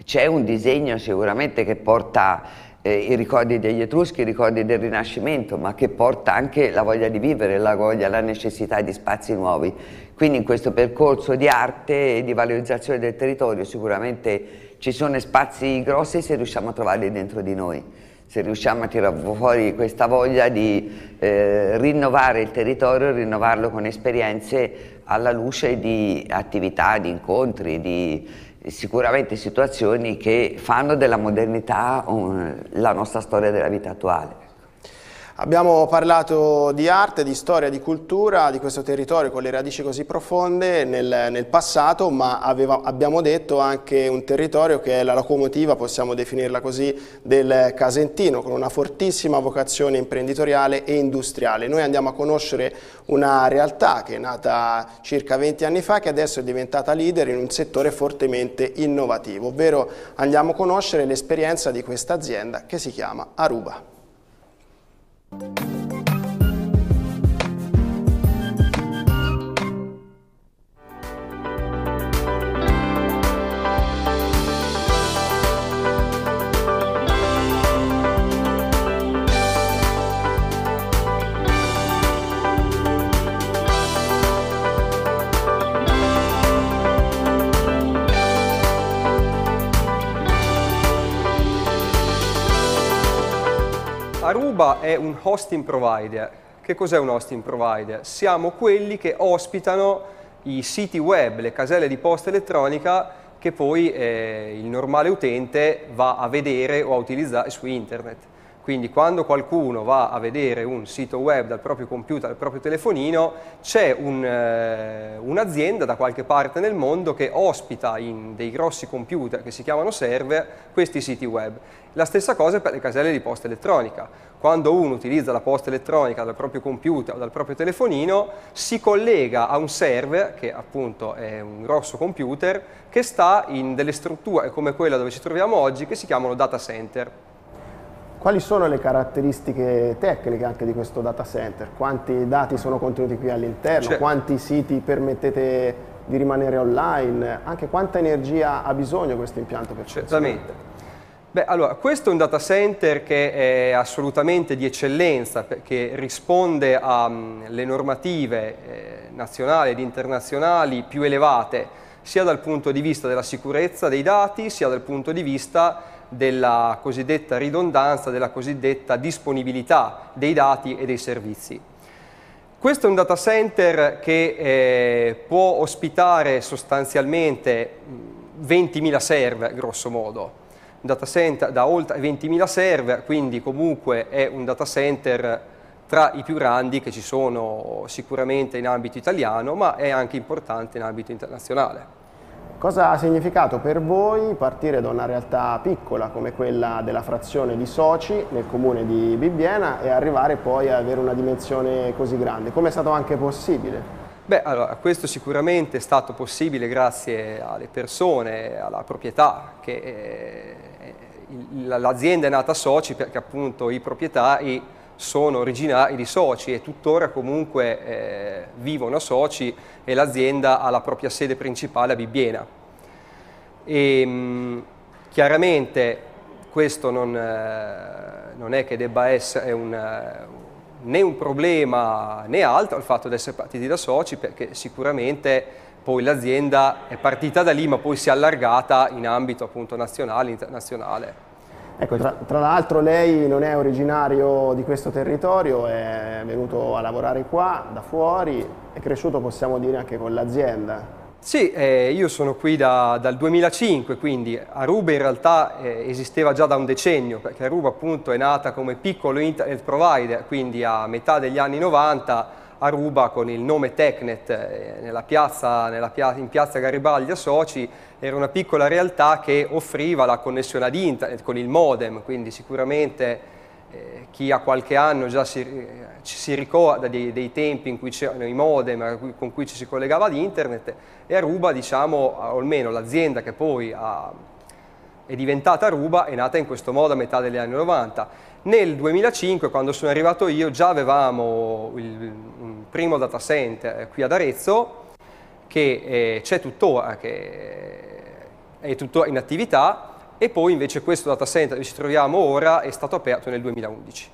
c'è un disegno sicuramente che porta eh, i ricordi degli Etruschi, i ricordi del Rinascimento, ma che porta anche la voglia di vivere, la voglia, la necessità di spazi nuovi. Quindi in questo percorso di arte e di valorizzazione del territorio sicuramente ci sono spazi grossi se riusciamo a trovarli dentro di noi, se riusciamo a tirare fuori questa voglia di eh, rinnovare il territorio, rinnovarlo con esperienze alla luce di attività, di incontri, di sicuramente situazioni che fanno della modernità un, la nostra storia della vita attuale. Abbiamo parlato di arte, di storia, di cultura, di questo territorio con le radici così profonde nel, nel passato, ma aveva, abbiamo detto anche un territorio che è la locomotiva, possiamo definirla così, del Casentino, con una fortissima vocazione imprenditoriale e industriale. Noi andiamo a conoscere una realtà che è nata circa 20 anni fa, che adesso è diventata leader in un settore fortemente innovativo, ovvero andiamo a conoscere l'esperienza di questa azienda che si chiama Aruba. Música Aruba è un hosting provider. Che cos'è un hosting provider? Siamo quelli che ospitano i siti web, le caselle di posta elettronica che poi eh, il normale utente va a vedere o a utilizzare su internet. Quindi quando qualcuno va a vedere un sito web dal proprio computer, dal proprio telefonino, c'è eh, un'azienda da qualche parte nel mondo che ospita in dei grossi computer che si chiamano server questi siti web. La stessa cosa per le caselle di posta elettronica. Quando uno utilizza la posta elettronica dal proprio computer o dal proprio telefonino, si collega a un server, che appunto è un grosso computer, che sta in delle strutture come quella dove ci troviamo oggi, che si chiamano data center. Quali sono le caratteristiche tecniche anche di questo data center? Quanti dati sono contenuti qui all'interno? Cioè. Quanti siti permettete di rimanere online? Anche quanta energia ha bisogno questo impianto per Certamente. Cioè, Beh, allora, questo è un data center che è assolutamente di eccellenza, che risponde alle mm, normative eh, nazionali ed internazionali più elevate, sia dal punto di vista della sicurezza dei dati, sia dal punto di vista della cosiddetta ridondanza, della cosiddetta disponibilità dei dati e dei servizi. Questo è un data center che eh, può ospitare sostanzialmente 20.000 server, grosso modo. Un data center da oltre 20.000 server, quindi comunque è un data center tra i più grandi che ci sono sicuramente in ambito italiano, ma è anche importante in ambito internazionale. Cosa ha significato per voi partire da una realtà piccola come quella della frazione di Soci nel comune di Bibbiena e arrivare poi ad avere una dimensione così grande? Come è stato anche possibile? Beh, allora, questo sicuramente è stato possibile grazie alle persone, alla proprietà, che eh, l'azienda è nata Soci perché appunto i proprietari sono originari di soci e tuttora comunque eh, vivono a soci e l'azienda ha la propria sede principale a Bibbiena. E, ehm, mh, chiaramente questo non, eh, non, è che debba essere un, eh, né un problema né altro il fatto di essere partiti da soci perché sicuramente poi l'azienda è partita da lì ma poi si è allargata in ambito appunto nazionale, internazionale. Ecco, tra, tra l'altro lei non è originario di questo territorio, è venuto a lavorare qua da fuori, è cresciuto possiamo dire anche con l'azienda. Sì, eh, io sono qui da, dal 2005, quindi Aruba in realtà eh, esisteva già da un decennio, perché Aruba appunto è nata come piccolo internet provider, quindi a metà degli anni 90 Aruba con il nome Tecnet eh, nella piazza, nella pia in piazza Garibaldi a Soci, era una piccola realtà che offriva la connessione ad internet con il modem, quindi sicuramente eh, chi ha qualche anno già si, eh, si ricorda dei, dei, tempi in cui c'erano i modem con cui ci si collegava ad internet e Aruba, diciamo, o almeno l'azienda che poi ha, è diventata Aruba è nata in questo modo a metà degli anni 90. Nel 2005, quando sono arrivato io, già avevamo il, primo data center eh, qui ad Arezzo, che eh, c'è tuttora, che è tuttora in attività, e poi invece questo data center che ci troviamo ora è stato aperto nel 2011.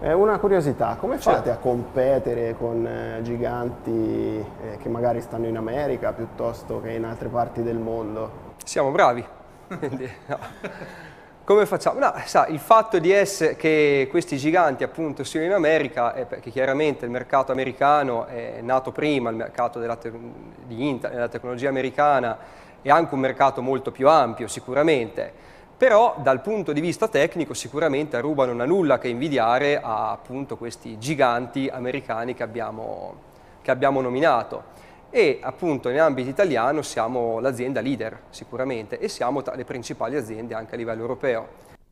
Eh, una curiosità, come fate a competere con giganti che magari stanno in America piuttosto che in altre parti del mondo? Siamo bravi. no. Come facciamo? No, sa, il fatto di essere che questi giganti appunto siano in America è eh, perché chiaramente il mercato americano è nato prima, il mercato della, di internet, della tecnologia americana è anche un mercato molto più ampio sicuramente, però dal punto di vista tecnico sicuramente Ruba non ha nulla che invidiare a appunto questi giganti americani che abbiamo, che abbiamo nominato e appunto in ambito italiano siamo l'azienda leader sicuramente e siamo tra le principali aziende anche a livello europeo.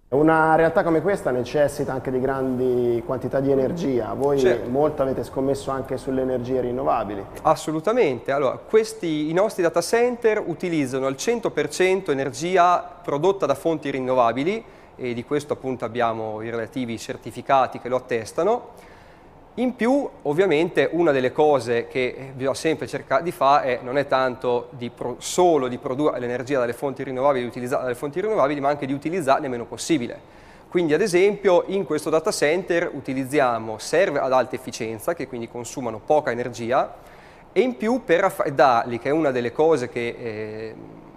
Una realtà come questa necessita anche di grandi quantità di energia, voi certo. molto avete scommesso anche sulle energie rinnovabili. Assolutamente, allora, questi, i nostri data center utilizzano al 100% energia prodotta da fonti rinnovabili e di questo appunto abbiamo i relativi certificati che lo attestano in più, ovviamente, una delle cose che bisogna eh, sempre cercare di fare è, non è tanto di pro, solo di produrre l'energia dalle fonti rinnovabili, di dalle fonti rinnovabili, ma anche di utilizzarne meno possibile. Quindi ad esempio in questo data center utilizziamo server ad alta efficienza che quindi consumano poca energia e in più per raffreddarli, che è una delle cose che eh,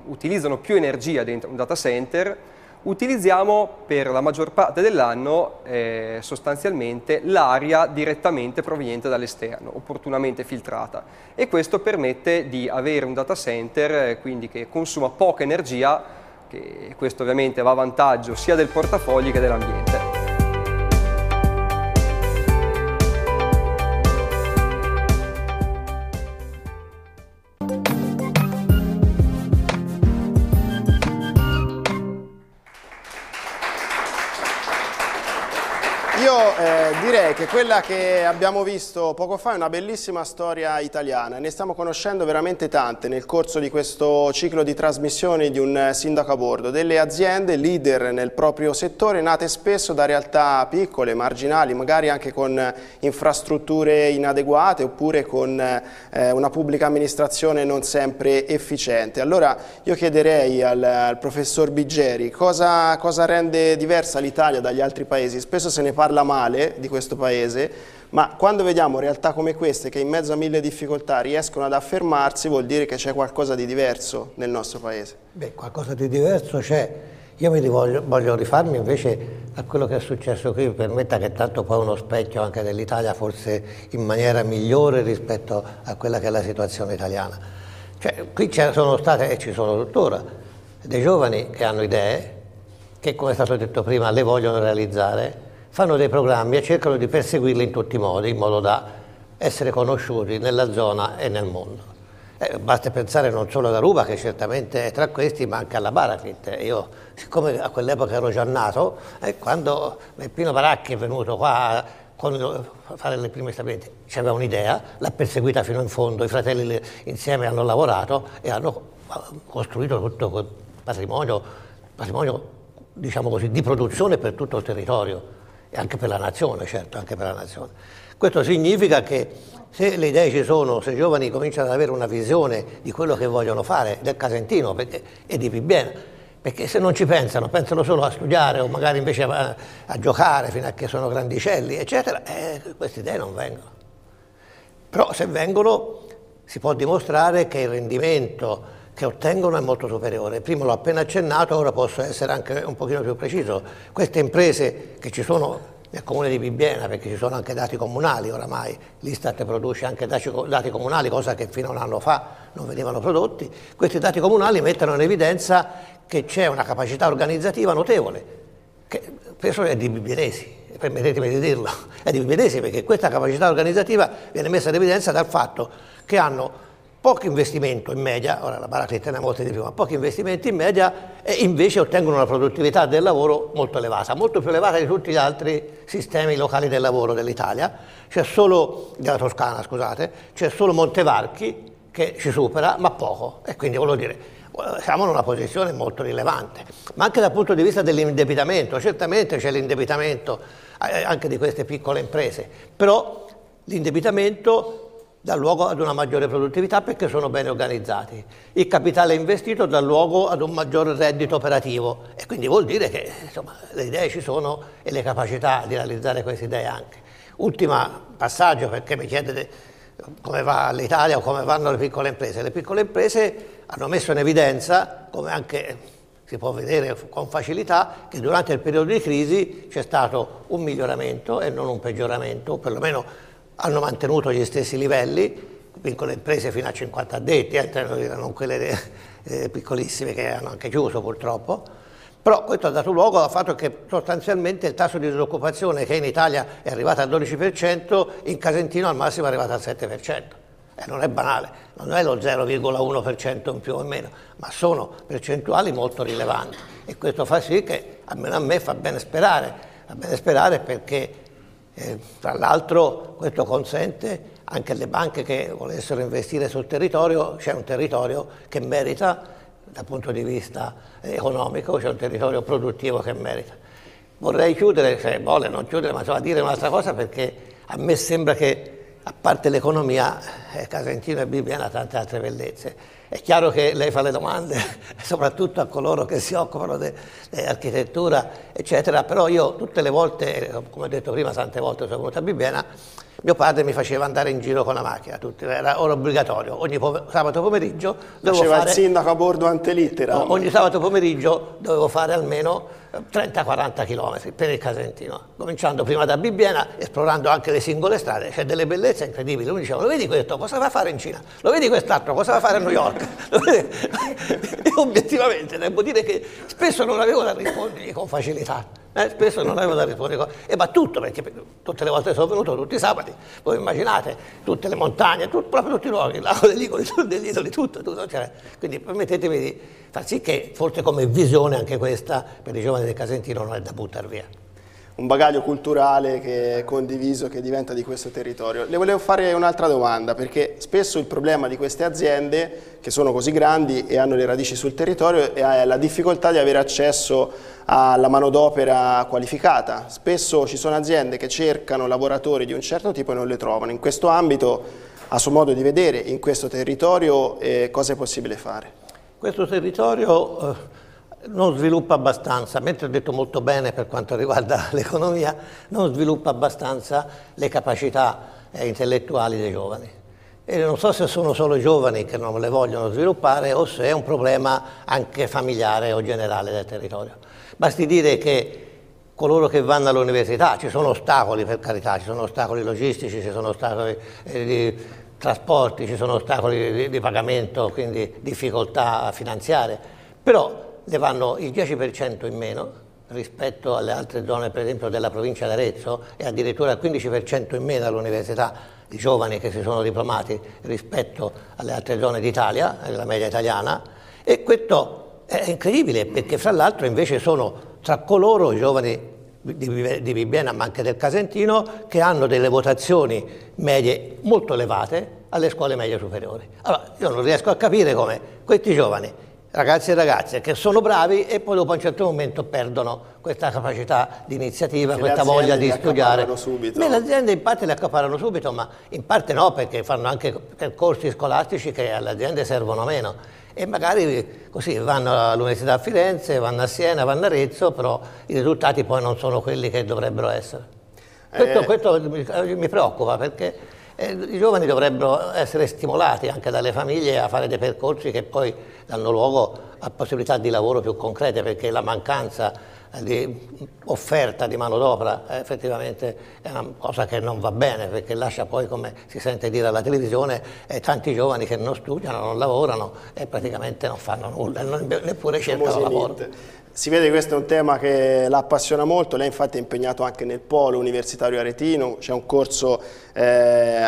utilizzano più energia dentro un data center, utilizziamo per la maggior parte dell'anno eh, sostanzialmente l'aria direttamente proveniente dall'esterno, opportunamente filtrata e questo permette di avere un data center eh, quindi che consuma poca energia, che questo ovviamente va a vantaggio sia del portafogli che dell'ambiente. direi che quella che abbiamo visto poco fa è una bellissima storia italiana, ne stiamo conoscendo veramente tante nel corso di questo ciclo di trasmissioni di un sindaco a bordo, delle aziende leader nel proprio settore, nate spesso da realtà piccole, marginali, magari anche con infrastrutture inadeguate oppure con eh, una pubblica amministrazione non sempre efficiente. Allora io chiederei al, al professor Biggeri cosa, cosa rende diversa l'Italia dagli altri paesi, spesso se ne parla male di questo questo paese, ma quando vediamo realtà come queste che in mezzo a mille difficoltà riescono ad affermarsi vuol dire che c'è qualcosa di diverso nel nostro paese. Beh, qualcosa di diverso c'è. Io mi voglio, voglio rifarmi invece a quello che è successo qui, permetta che tanto poi uno specchio anche dell'Italia forse in maniera migliore rispetto a quella che è la situazione italiana. Cioè, qui ci sono state e ci sono tuttora dei giovani che hanno idee, che come è stato detto prima le vogliono realizzare, fanno dei programmi e cercano di perseguirli in tutti i modi, in modo da essere conosciuti nella zona e nel mondo. Eh, basta pensare non solo ad Aruba, che certamente è tra questi, ma anche alla Barafit. Io, siccome a quell'epoca ero già nato, eh, quando Peppino Baracchi è venuto qua a fare le prime stabilimenti, c'era un'idea, l'ha perseguita fino in fondo, i fratelli insieme hanno lavorato e hanno costruito tutto quel patrimonio, patrimonio diciamo così, di produzione per tutto il territorio e anche per la nazione, certo, anche per la nazione. Questo significa che se le idee ci sono, se i giovani cominciano ad avere una visione di quello che vogliono fare, del Casentino perché, e di Bibbiena, perché se non ci pensano, pensano solo a studiare o magari invece a, a giocare fino a che sono grandicelli, eccetera, eh, queste idee non vengono. Però se vengono si può dimostrare che il rendimento che ottengono è molto superiore. Prima l'ho appena accennato, ora posso essere anche un pochino più preciso. Queste imprese che ci sono nel comune di Bibbiena, perché ci sono anche dati comunali oramai, l'Istat produce anche dati comunali, cosa che fino a un anno fa non venivano prodotti, questi dati comunali mettono in evidenza che c'è una capacità organizzativa notevole, che penso è di bibienesi, permettetemi di dirlo, è di bibienesi perché questa capacità organizzativa viene messa in evidenza dal fatto che hanno poco investimento in media, ora la baracchetta è una volta di prima, pochi investimenti in media e invece ottengono una produttività del lavoro molto elevata, molto più elevata di tutti gli altri sistemi locali del lavoro dell'Italia, c'è solo, della Toscana scusate, c'è solo Montevarchi che ci supera, ma poco, e quindi voglio dire, siamo in una posizione molto rilevante, ma anche dal punto di vista dell'indebitamento, certamente c'è l'indebitamento eh, anche di queste piccole imprese, però l'indebitamento dà luogo ad una maggiore produttività perché sono ben organizzati. Il capitale investito dà luogo ad un maggior reddito operativo e quindi vuol dire che insomma, le idee ci sono e le capacità di realizzare queste idee anche. Ultimo passaggio perché mi chiedete come va l'Italia o come vanno le piccole imprese. Le piccole imprese hanno messo in evidenza, come anche si può vedere con facilità, che durante il periodo di crisi c'è stato un miglioramento e non un peggioramento, o perlomeno hanno mantenuto gli stessi livelli, piccole imprese fino a 50 addetti, eh, non quelle eh, eh, piccolissime che hanno anche chiuso purtroppo, però questo ha dato luogo al fatto che sostanzialmente il tasso di disoccupazione che in Italia è arrivato al 12%, in Casentino al massimo è arrivato al 7%. E eh, non è banale, non è lo 0,1% in più o in meno, ma sono percentuali molto rilevanti e questo fa sì che, almeno a me, fa bene sperare, fa bene sperare perché eh, tra l'altro questo consente anche alle banche che volessero investire sul territorio, c'è un territorio che merita dal punto di vista eh, economico, c'è un territorio produttivo che merita. Vorrei chiudere, se vuole non chiudere, ma insomma dire un'altra cosa perché a me sembra che a parte l'economia, eh, Casentino e Bibbia hanno tante altre bellezze. È chiaro che lei fa le domande, soprattutto a coloro che si occupano di architettura, eccetera, però io tutte le volte, come ho detto prima, tante volte sono venuto a Bibbiena, mio padre mi faceva andare in giro con la macchina, tutti, era ora obbligatorio, ogni po sabato pomeriggio dovevo faceva fare... il sindaco a bordo antelittera. Ogni sabato pomeriggio dovevo fare almeno 30-40 km per il Casentino, cominciando prima da Bibbiena, esplorando anche le singole strade, c'è delle bellezze incredibili. Lui diceva, lo vedi questo, cosa va a fare in Cina? Lo vedi quest'altro, cosa va a fare a New York? Io obiettivamente devo dire che spesso non avevo da rispondergli con facilità eh, spesso non avevo da rispondere. E eh, ma tutto, perché tutte le volte sono venuto, tutti i sabati, voi immaginate, tutte le montagne, tutto, proprio tutti i luoghi, il lago degli Igoli, degli Idoli, tutto, tutto cioè, Quindi permettetemi di far sì che forse come visione anche questa per i giovani del Casentino non è da buttare via un bagaglio culturale che è condiviso che diventa di questo territorio. Le volevo fare un'altra domanda perché spesso il problema di queste aziende che sono così grandi e hanno le radici sul territorio è la difficoltà di avere accesso alla manodopera qualificata. Spesso ci sono aziende che cercano lavoratori di un certo tipo e non le trovano. In questo ambito, a suo modo di vedere, in questo territorio eh, cosa è possibile fare? Questo territorio eh non sviluppa abbastanza, mentre ha detto molto bene per quanto riguarda l'economia, non sviluppa abbastanza le capacità eh, intellettuali dei giovani. E non so se sono solo i giovani che non le vogliono sviluppare o se è un problema anche familiare o generale del territorio. Basti dire che coloro che vanno all'università, ci sono ostacoli per carità, ci sono ostacoli logistici, ci sono ostacoli eh, di trasporti, ci sono ostacoli di, di pagamento, quindi difficoltà finanziarie, però le vanno il 10% in meno rispetto alle altre zone per esempio della provincia d'Arezzo e addirittura il 15% in meno all'università di giovani che si sono diplomati rispetto alle altre zone d'Italia, alla media italiana e questo è incredibile perché fra l'altro invece sono tra coloro i giovani di Bibbiena ma anche del Casentino che hanno delle votazioni medie molto elevate alle scuole medie superiori. Allora io non riesco a capire come questi giovani ragazzi e ragazze che sono bravi e poi dopo a un certo momento perdono questa capacità di iniziativa, cioè, questa voglia di studiare. Le subito. Beh, le aziende in parte le accaparano subito, ma in parte no, perché fanno anche percorsi scolastici che alle aziende servono meno. E magari così vanno all'Università a Firenze, vanno a Siena, vanno a Arezzo, però i risultati poi non sono quelli che dovrebbero essere. Questo, eh. questo mi preoccupa perché e eh, I giovani dovrebbero essere stimolati anche dalle famiglie a fare dei percorsi che poi danno luogo a possibilità di lavoro più concrete perché la mancanza di offerta di manodopera eh, effettivamente è una cosa che non va bene perché lascia poi come si sente dire alla televisione eh, tanti giovani che non studiano, non lavorano e praticamente non fanno nulla, neppure cercano lavoro. Si vede che questo è un tema che la appassiona molto, lei infatti è impegnato anche nel polo universitario aretino, c'è un corso eh,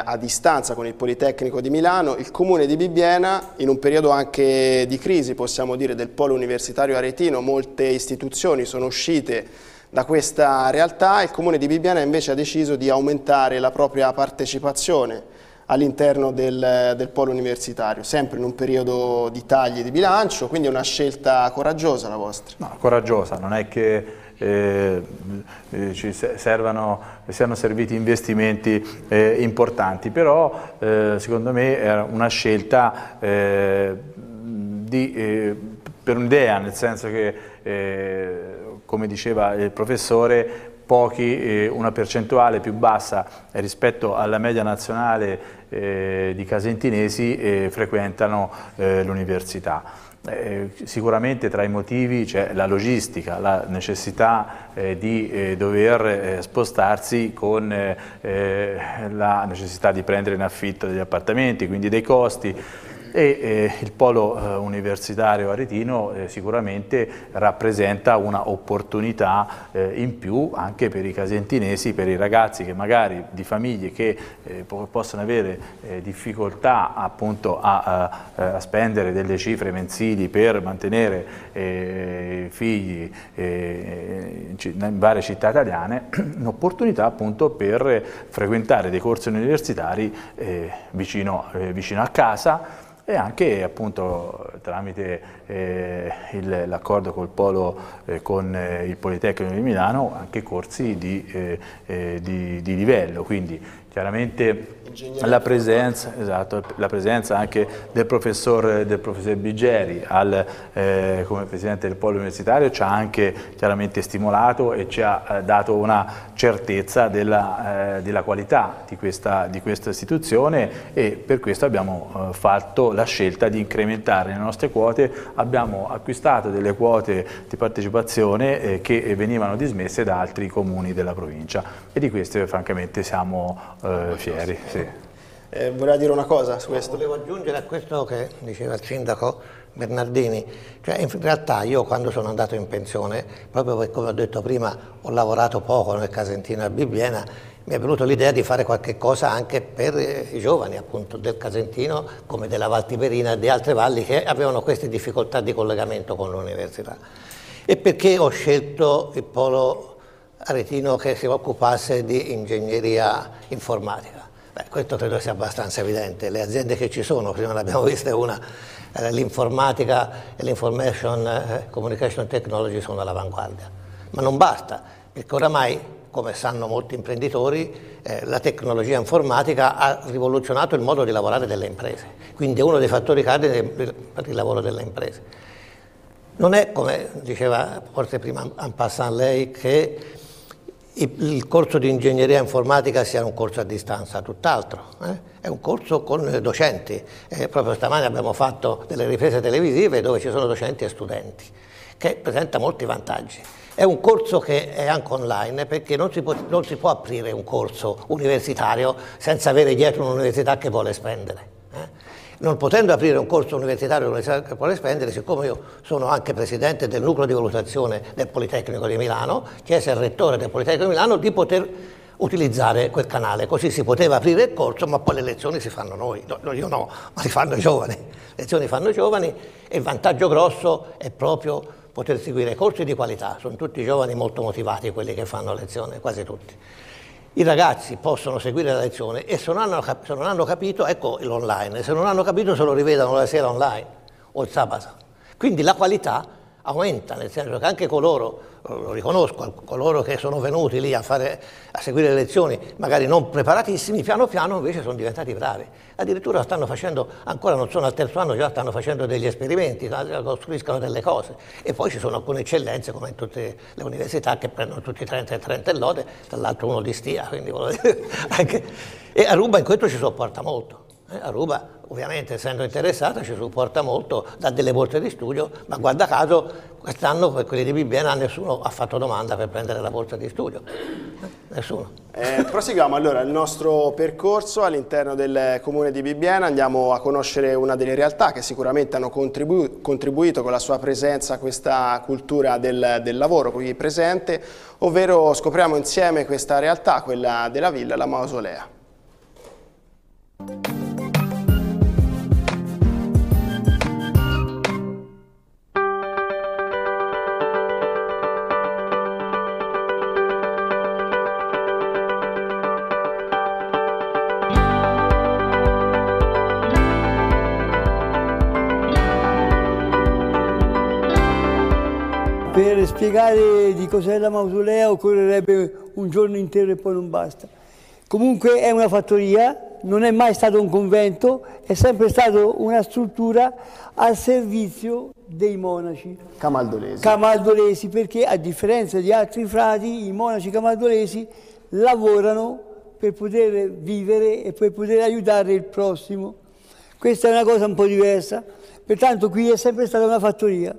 a distanza con il Politecnico di Milano, il comune di Bibbiena in un periodo anche di crisi possiamo dire del polo universitario aretino, molte istituzioni sono uscite da questa realtà, il comune di Bibbiena invece ha deciso di aumentare la propria partecipazione all'interno del, del, polo universitario, sempre in un periodo di tagli di bilancio, quindi è una scelta coraggiosa la vostra. No, coraggiosa, non è che eh, eh ci servano, siano serviti investimenti eh, importanti, però eh, secondo me è una scelta eh, di, eh, per un'idea, nel senso che, come diceva il professore, pochi, una percentuale più bassa rispetto alla media nazionale eh, di casentinesi eh, frequentano eh, l'università. Eh, sicuramente tra i motivi c'è la logistica, la necessità di dover spostarsi con la necessità di prendere in affitto degli appartamenti, quindi dei costi, e eh, il polo eh, universitario aretino eh, sicuramente rappresenta un'opportunità eh, in più anche per i casentinesi, per i ragazzi che magari di famiglie che eh, possono avere eh, difficoltà appunto a, a, a, spendere delle cifre mensili per mantenere figli in varie città italiane, un'opportunità appunto per frequentare dei corsi universitari vicino, vicino a casa e anche appunto tramite eh, l'accordo col Polo eh, con eh, il Politecnico di Milano anche corsi di, eh, eh, di, di livello, quindi chiaramente la presenza, esatto, la presenza, anche del professor, del professor Biggeri al, eh, come presidente del polo universitario ci ha anche chiaramente stimolato e ci ha eh, dato una certezza della, eh, della qualità di questa, di questa, istituzione e per questo abbiamo eh, fatto la scelta di incrementare le nostre quote, abbiamo acquistato delle quote di partecipazione eh, che venivano dismesse da altri comuni della provincia e di queste francamente siamo fieri. Sì. Eh, voleva dire una cosa su questo. Volevo aggiungere a questo che diceva il sindaco Bernardini, cioè in realtà io quando sono andato in pensione, proprio perché come ho detto prima ho lavorato poco nel Casentino a Bibbiena, mi è venuta l'idea di fare qualche cosa anche per eh, i giovani appunto del Casentino come della Val Tiberina e di altre valli che avevano queste difficoltà di collegamento con l'università. E perché ho scelto il polo aretino che si occupasse di ingegneria informatica? Beh, questo credo sia abbastanza evidente, le aziende che ci sono, prima l'abbiamo vista una, eh, l'informatica e l'information eh, communication technology sono all'avanguardia, ma non basta, perché oramai, come sanno molti imprenditori, eh, la tecnologia informatica ha rivoluzionato il modo di lavorare delle imprese, quindi è uno dei fattori cardine per il lavoro delle imprese. Non è, come diceva forse prima Ampassan lei, che il corso di ingegneria informatica sia un corso a distanza, tutt'altro, eh? è un corso con eh, docenti. Eh, proprio stamani abbiamo fatto delle riprese televisive dove ci sono docenti e studenti, che presenta molti vantaggi. È un corso che è anche online perché non si, può, non si può aprire un corso universitario senza avere dietro un'università che vuole spendere non potendo aprire un corso universitario all'università quale spendere, siccome io sono anche presidente del nucleo di valutazione del Politecnico di Milano, chiese al rettore del Politecnico di Milano di poter utilizzare quel canale, così si poteva aprire il corso, ma poi le lezioni si fanno noi, no, io no, ma si fanno i giovani, le lezioni fanno i giovani e il vantaggio grosso è proprio poter seguire corsi di qualità, sono tutti giovani molto motivati quelli che fanno lezione, quasi tutti i ragazzi possono seguire la lezione e se non hanno, cap- se non hanno capito, ecco l'online, se non hanno capito se lo rivedono la sera online o il sabato. Quindi la qualità aumenta, nel senso che anche coloro lo riconosco, coloro che sono venuti lì a, fare, a, seguire le lezioni, magari non preparatissimi, piano piano invece sono diventati bravi. Addirittura stanno facendo, ancora non sono al terzo anno, già stanno facendo degli esperimenti, costruiscono delle cose. E poi ci sono alcune eccellenze, come in tutte le università, che prendono tutti 30 e 30 lode, tra l'altro uno di stia, quindi voglio dire, anche, e a Ruba in questo ci sopporta molto eh, Aruba ovviamente essendo interessata ci supporta molto, dà delle borse di studio, ma guarda caso quest'anno per quelli di Bibbiena nessuno ha fatto domanda per prendere la borsa di studio, nessuno. Eh, proseguiamo allora il nostro percorso all'interno del comune di Bibbiena, andiamo a conoscere una delle realtà che sicuramente hanno contribu contribuito con la sua presenza a questa cultura del, del lavoro qui presente, ovvero scopriamo insieme questa realtà, quella della villa La Mausolea. spiegare di cos'è la mausolea occorrerebbe un giorno intero e poi non basta. Comunque è una fattoria, non è mai stato un convento, è sempre stata una struttura al servizio dei monaci. Camaldolesi. Camaldolesi, perché a differenza di altri frati, i monaci camaldolesi lavorano per poter vivere e per poter aiutare il prossimo. Questa è una cosa un po' diversa, pertanto qui è sempre stata una fattoria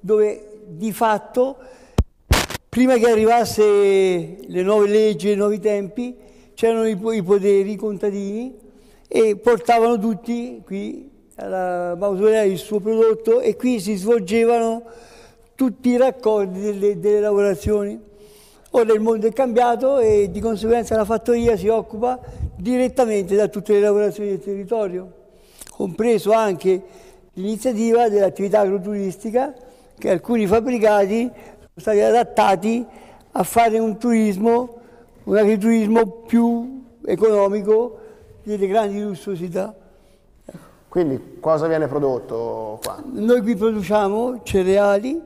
dove di fatto, prima che arrivasse le nuove leggi, i nuovi tempi, c'erano i, i poteri, i contadini e portavano tutti qui alla mausolea il suo prodotto e qui si svolgevano tutti i raccordi delle, delle lavorazioni. Ora il mondo è cambiato e di conseguenza la fattoria si occupa direttamente da tutte le lavorazioni del territorio, compreso anche l'iniziativa dell'attività agroturistica che alcuni fabbricati sono stati adattati a fare un turismo, un agriturismo più economico delle grandi lussosità. Quindi cosa viene prodotto qua? Noi qui produciamo cereali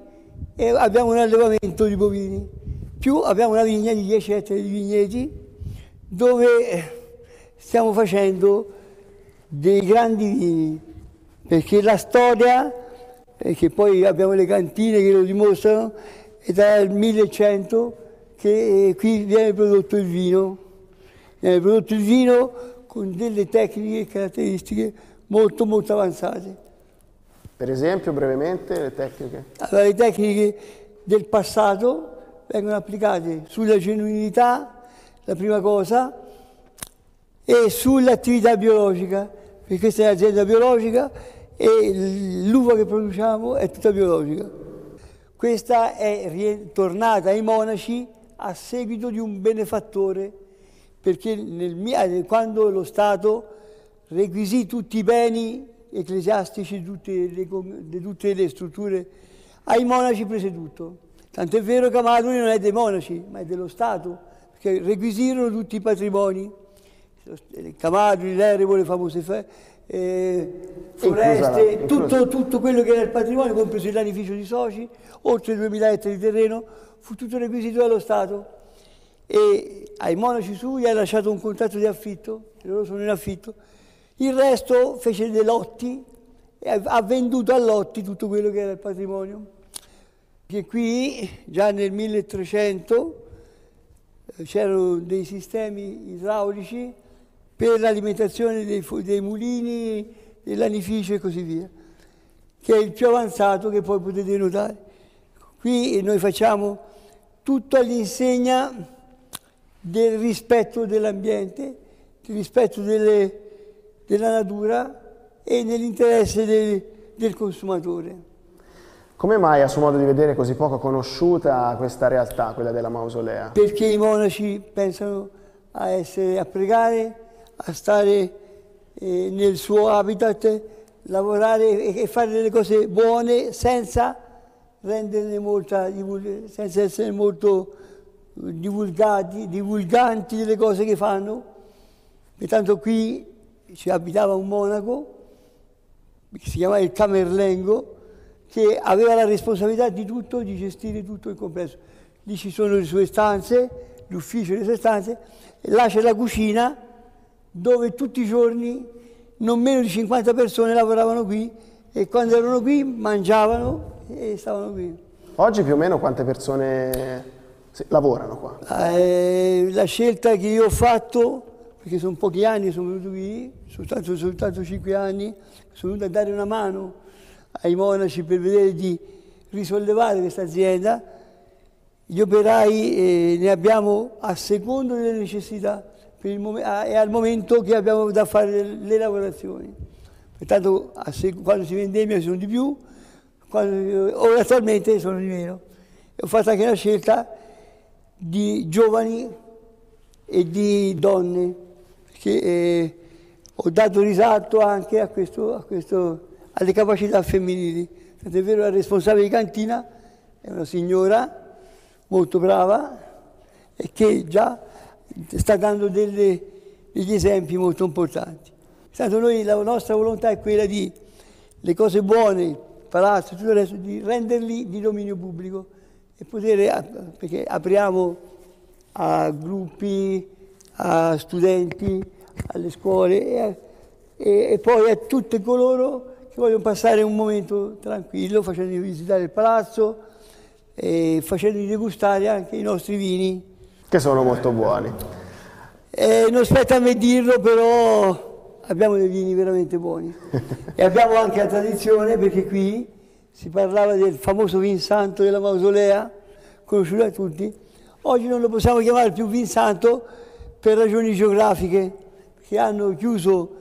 e abbiamo un allevamento di bovini, più abbiamo una vigna di 10 ettari di vigneti dove stiamo facendo dei grandi vini, perché la storia che poi abbiamo le cantine che lo dimostrano, è dal 1100 che eh, qui viene prodotto il vino. Viene prodotto il vino con delle tecniche e caratteristiche molto molto avanzate. Per esempio, brevemente, le tecniche? Allora, le tecniche del passato vengono applicate sulla genuinità, la prima cosa, e sull'attività biologica, perché questa è un'azienda biologica e l'uva che produciamo è tutta biologica. Questa è tornata ai monaci a seguito di un benefattore, perché nel, eh, quando lo Stato requisì tutti i beni ecclesiastici, tutte le, tutte le strutture, ai monaci prese tutto. Tant'è vero che Amadori non è dei monaci, ma è dello Stato, perché requisirono tutti i patrimoni. Camadri, l'Erebo, le famose eh, foreste, inclusa, tutto, tutto, quello che era il patrimonio, compreso il lanificio di soci, oltre 2000 ettari di terreno, fu tutto requisito dallo Stato e ai monaci sui ha lasciato un contratto di affitto, loro sono in affitto, il resto fece dei lotti e ha venduto a lotti tutto quello che era il patrimonio. Che qui già nel 1300 eh, c'erano dei sistemi idraulici per l'alimentazione dei, dei mulini, dell'anificio e così via, che è il più avanzato che poi potete notare. Qui noi facciamo tutto all'insegna del rispetto dell'ambiente, del rispetto delle, della natura e nell'interesse del, del consumatore. Come mai a suo modo di vedere è così poco conosciuta questa realtà, quella della mausolea? Perché i monaci pensano a, essere, a pregare, a stare eh, nel suo habitat, lavorare e fare delle cose buone senza, molta, senza essere molto divulgati, divulganti delle cose che fanno. Intanto qui ci abitava un monaco che si chiamava il Camerlengo, che aveva la responsabilità di tutto, di gestire tutto il complesso. Lì ci sono le sue stanze, l'ufficio e le sue stanze, là c'è la cucina dove tutti i giorni non meno di 50 persone lavoravano qui e quando erano qui mangiavano e stavano qui. Oggi più o meno quante persone lavorano qua? Ah, eh, la scelta che io ho fatto, perché sono pochi anni che sono venuto qui, soltanto, soltanto 5 anni, sono venuto a dare una mano ai monaci per vedere di risollevare questa azienda. Gli operai eh, ne abbiamo a secondo delle necessità mom- ah, è al momento che abbiamo da fare le lavorazioni. Pertanto se- quando si vendemmia sono di più, quando, eh, ora attualmente sono di meno. Ho fatto anche la scelta di giovani e di donne, perché eh, ho dato risalto anche a questo, a questo, alle capacità femminili. Tanto vero, la responsabile di cantina è una signora molto brava e che già sta dando delle, degli esempi molto importanti. Tanto noi, la nostra volontà è quella di le cose buone, palazzo, tutto il resto, di renderli di dominio pubblico e poter, eh, perché apriamo a gruppi, a studenti, alle scuole e, a, e, e poi a tutti coloro che vogliono passare un momento tranquillo facendo visitare il palazzo e facendo degustare anche i nostri vini che sono molto buoni. Eh, non spetta a me dirlo, però abbiamo dei vini veramente buoni. e abbiamo anche la tradizione, perché qui si parlava del famoso vin santo della mausolea, conosciuto da tutti. Oggi non lo possiamo chiamare più vin santo per ragioni geografiche, che hanno chiuso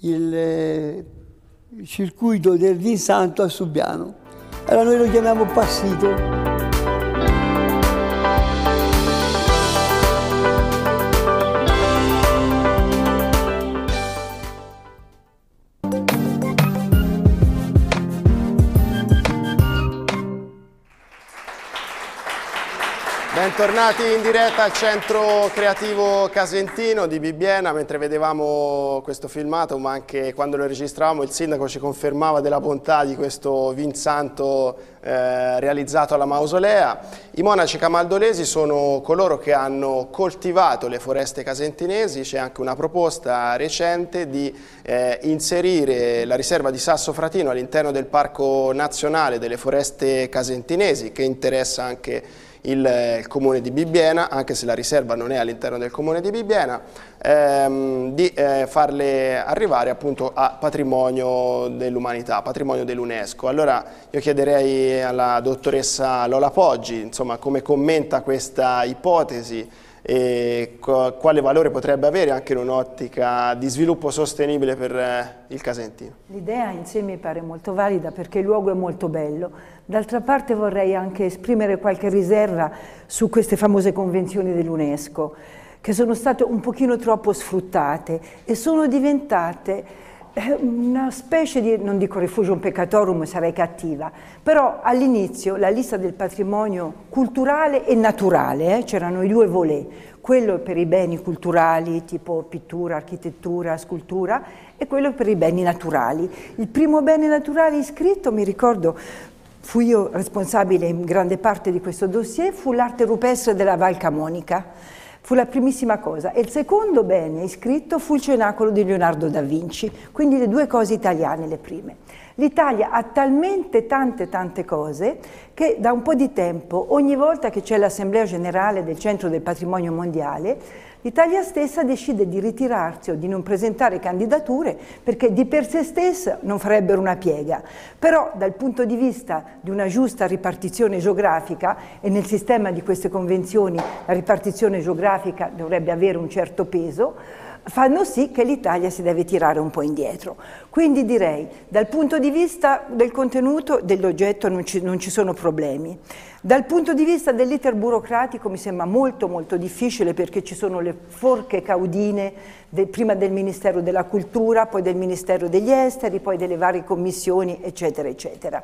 il, eh, il circuito del vin santo a Subiano. Allora noi lo chiamiamo Passito. Bentornati in diretta al centro creativo Casentino di Bibbiena, mentre vedevamo questo filmato ma anche quando lo registravamo il sindaco ci confermava della bontà di questo vinsanto eh, realizzato alla mausolea. I monaci camaldolesi sono coloro che hanno coltivato le foreste casentinesi, c'è anche una proposta recente di eh, inserire la riserva di Sasso Fratino all'interno del Parco Nazionale delle Foreste Casentinesi che interessa anche il, eh, il comune di Bibbiena, anche se la riserva non è all'interno del comune di Bibbiena, ehm, di eh, farle arrivare appunto a patrimonio dell'umanità, patrimonio dell'UNESCO. Allora io chiederei alla dottoressa Lola Poggi, insomma, come commenta questa ipotesi e quale valore potrebbe avere anche in un'ottica di sviluppo sostenibile per eh, il Casentino. L'idea in sé mi pare molto valida perché il luogo è molto bello. D'altra parte vorrei anche esprimere qualche riserva su queste famose convenzioni dell'UNESCO che sono state un pochino troppo sfruttate e sono diventate è eh, una specie di, non dico refugium peccatorum, sarei cattiva, però all'inizio la lista del patrimonio culturale e naturale, eh, c'erano i due volé, quello per i beni culturali tipo pittura, architettura, scultura e quello per i beni naturali. Il primo bene naturale iscritto, mi ricordo, fui io responsabile in grande parte di questo dossier, fu l'arte rupestre della Val Camonica Fu la primissima cosa. E il secondo bene iscritto fu il Cenacolo di Leonardo da Vinci, quindi le due cose italiane le prime. L'Italia ha talmente tante tante cose che da un po' di tempo, ogni volta che c'è l'Assemblea Generale del Centro del Patrimonio Mondiale, L'Italia stessa decide di ritirarsi o di non presentare candidature perché di per sé stessa non farebbero una piega, però dal punto di vista di una giusta ripartizione geografica e nel sistema di queste convenzioni la ripartizione geografica dovrebbe avere un certo peso, fanno sì che l'Italia si deve tirare un po' indietro. Quindi direi, dal punto di vista del contenuto, dell'oggetto non ci, non ci sono problemi. Dal punto di vista dell'iter burocratico mi sembra molto molto difficile perché ci sono le forche caudine de, prima del Ministero della Cultura, poi del Ministero degli Esteri, poi delle varie commissioni, eccetera, eccetera.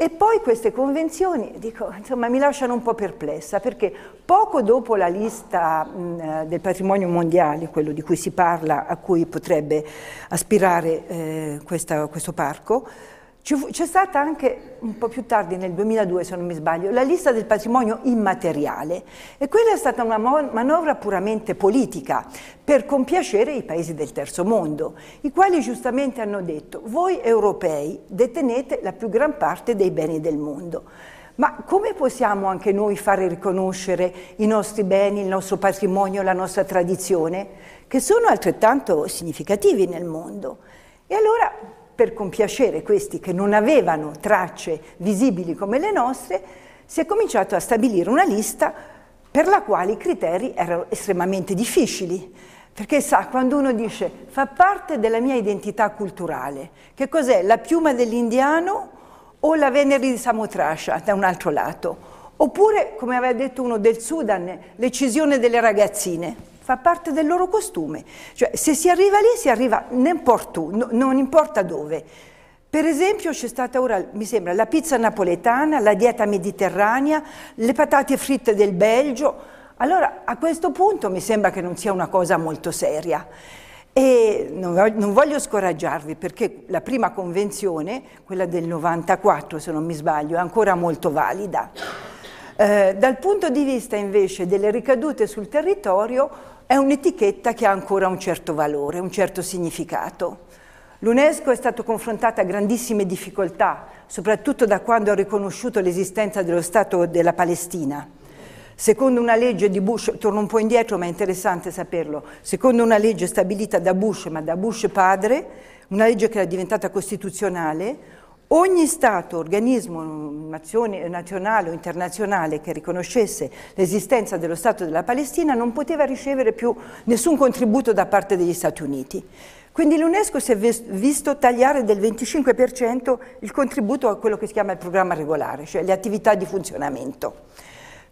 E poi queste convenzioni, dico, insomma, mi lasciano un po' perplessa perché poco dopo la lista mh, del patrimonio mondiale, quello di cui si parla, a cui potrebbe aspirare eh, questa, questo parco, c'è stata anche un po' più tardi, nel 2002 se non mi sbaglio, la lista del patrimonio immateriale e quella è stata una manovra puramente politica per compiacere i paesi del terzo mondo, i quali giustamente hanno detto voi europei detenete la più gran parte dei beni del mondo. Ma come possiamo anche noi fare riconoscere i nostri beni, il nostro patrimonio, la nostra tradizione, che sono altrettanto significativi nel mondo? E allora per compiacere questi che non avevano tracce visibili come le nostre, si è cominciato a stabilire una lista per la quale i criteri erano estremamente difficili. Perché sa, quando uno dice fa parte della mia identità culturale, che cos'è? La piuma dell'indiano o la Venere di Samotrascia da un altro lato? Oppure, come aveva detto uno del Sudan, l'eccisione delle ragazzine fa parte del loro costume. Cioè, se si arriva lì, si arriva n'importa, no, non importa dove. Per esempio c'è stata ora, mi sembra, la pizza napoletana, la dieta mediterranea, le patate fritte del Belgio. Allora, a questo punto mi sembra che non sia una cosa molto seria. E non voglio scoraggiarvi perché la prima convenzione, quella del 94 se non mi sbaglio, è ancora molto valida. Eh, dal punto di vista invece delle ricadute sul territorio, è un'etichetta che ha ancora un certo valore, un certo significato. L'UNESCO è stato confrontata a grandissime difficoltà, soprattutto da quando ha riconosciuto l'esistenza dello Stato della Palestina. Secondo una legge di Bush, torno un po' indietro ma è interessante saperlo, secondo una legge stabilita da Bush, ma da Bush padre, una legge che era diventata costituzionale, Ogni Stato, organismo nazione, nazionale o internazionale che riconoscesse l'esistenza dello Stato della Palestina non poteva ricevere più nessun contributo da parte degli Stati Uniti. Quindi l'UNESCO si è visto tagliare del 25% il contributo a quello che si chiama il programma regolare, cioè le attività di funzionamento.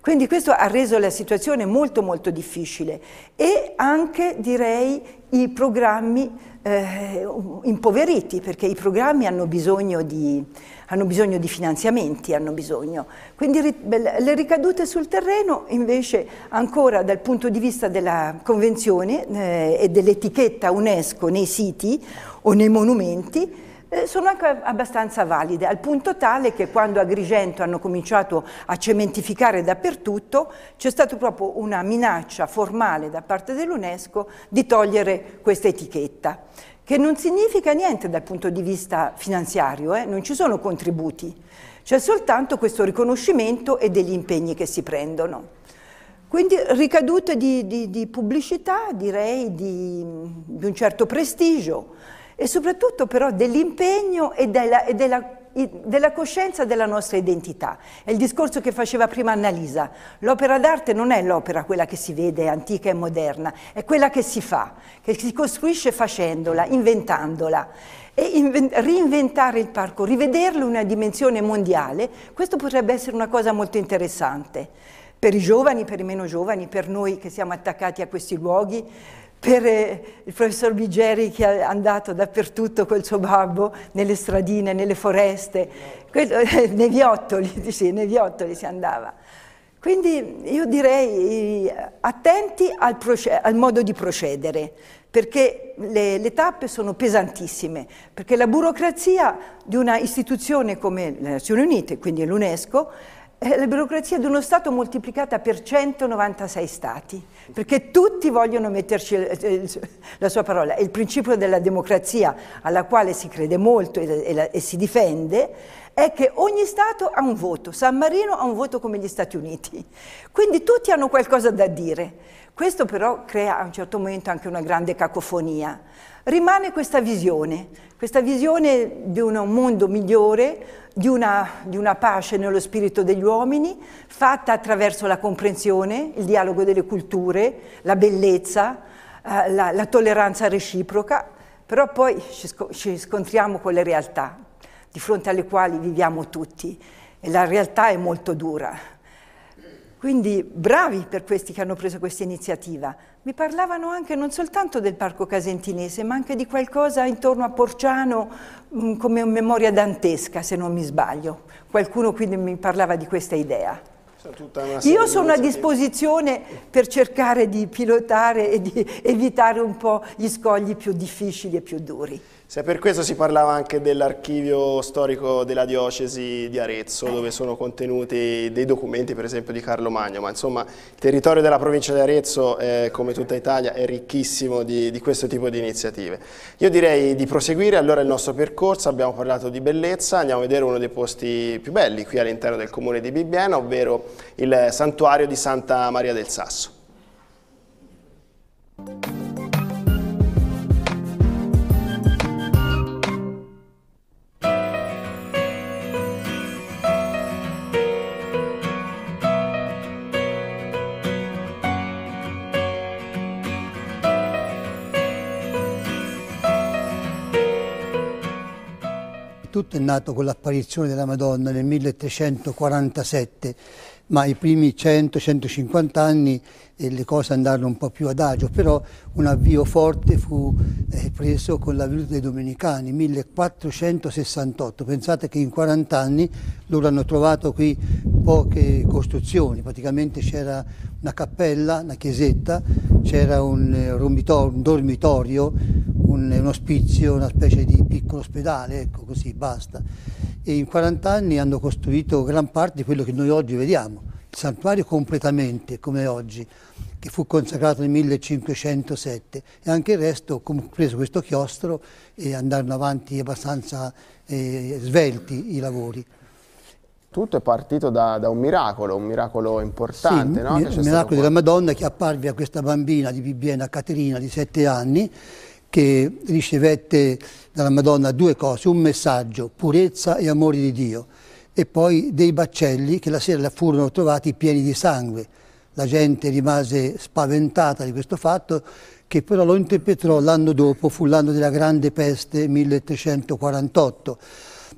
Quindi questo ha reso la situazione molto molto difficile e anche direi i programmi eh, impoveriti perché i programmi hanno bisogno, di, hanno bisogno di finanziamenti, hanno bisogno. Quindi le ricadute sul terreno invece ancora dal punto di vista della convenzione eh, e dell'etichetta UNESCO nei siti o nei monumenti eh, sono anche abbastanza valide, al punto tale che quando Agrigento hanno cominciato a cementificare dappertutto c'è stata proprio una minaccia formale da parte dell'UNESCO di togliere questa etichetta, che non significa niente dal punto di vista finanziario, eh, non ci sono contributi, c'è soltanto questo riconoscimento e degli impegni che si prendono. Quindi ricadute di, di, di pubblicità, direi di, di un certo prestigio, e soprattutto però dell'impegno e della, e della della coscienza della nostra identità. È il discorso che faceva prima Annalisa. L'opera d'arte non è l'opera quella che si vede antica e moderna, è quella che si fa, che si costruisce facendola, inventandola. E inven- reinventare il parco, rivederlo in una dimensione mondiale, questo potrebbe essere una cosa molto interessante per i giovani, per i meno giovani, per noi che siamo attaccati a questi luoghi per eh, il professor Bigeri che è andato dappertutto col suo babbo, nelle stradine, nelle foreste, quello, negli ottoli, sì, negli ottoli si andava. Quindi io direi eh, attenti al, al modo di procedere, perché le, le, tappe sono pesantissime, perché la burocrazia di una istituzione come le Nazioni Unite, quindi l'UNESCO, eh, la burocrazia di uno Stato moltiplicata per 196 Stati, perché tutti vogliono metterci eh, eh, la sua parola. il principio della democrazia, alla quale si crede molto e, si difende, è che ogni Stato ha un voto. San Marino ha un voto come gli Stati Uniti. Quindi tutti hanno qualcosa da dire. Questo però crea a un certo momento anche una grande cacofonia Rimane questa visione, questa visione di un mondo migliore, di una, di una, pace nello spirito degli uomini, fatta attraverso la comprensione, il dialogo delle culture, la bellezza, eh, la, la, tolleranza reciproca, però poi ci, sc- ci scontriamo con le realtà di fronte alle quali viviamo tutti e la realtà è molto dura. Quindi bravi per questi che hanno preso questa iniziativa. Mi parlavano anche non soltanto del parco casentinese, ma anche di qualcosa intorno a Porciano mh, mm, come memoria dantesca, se non mi sbaglio. Qualcuno quindi mi parlava di questa idea. Io sono a disposizione per cercare di pilotare e di evitare un po' gli scogli più difficili e più duri. Se per questo si parlava anche dell'archivio storico della diocesi di Arezzo, eh. dove sono contenuti dei documenti per esempio di Carlo Magno, ma insomma il territorio della provincia di Arezzo, eh, come tutta Italia, è ricchissimo di, di, questo tipo di iniziative. Io direi di proseguire allora il nostro percorso, abbiamo parlato di bellezza, andiamo a vedere uno dei posti più belli qui all'interno del comune di Bibbiena, ovvero il santuario di Santa Maria del Sasso. tutto è nato con l'apparizione della Madonna nel 1347 ma i primi 100-150 anni eh, le cose andarono un po' più ad agio, però un avvio forte fu eh, preso con la venuta dei Domenicani, 1468. Pensate che in 40 anni loro hanno trovato qui poche costruzioni, praticamente c'era una cappella, una chiesetta, c'era un, eh, un dormitorio, un, un, ospizio, una specie di piccolo ospedale, ecco così, basta e in 40 anni hanno costruito gran parte di quello che noi oggi vediamo, il santuario completamente come oggi, che fu consacrato nel 1507 e anche il resto, compreso questo chiostro, eh, andarono avanti abbastanza eh, svelti i lavori. Tutto è partito da, da un miracolo, un miracolo importante, sì, no? Il miracolo della Madonna che apparve a questa bambina di Bibbiena Caterina di 7 anni che ricevette dalla Madonna due cose, un messaggio, purezza e amore di Dio, e poi dei baccelli che la sera furono trovati pieni di sangue. La gente rimase spaventata di questo fatto, che però lo interpretò l'anno dopo, fu l'anno della grande peste 1348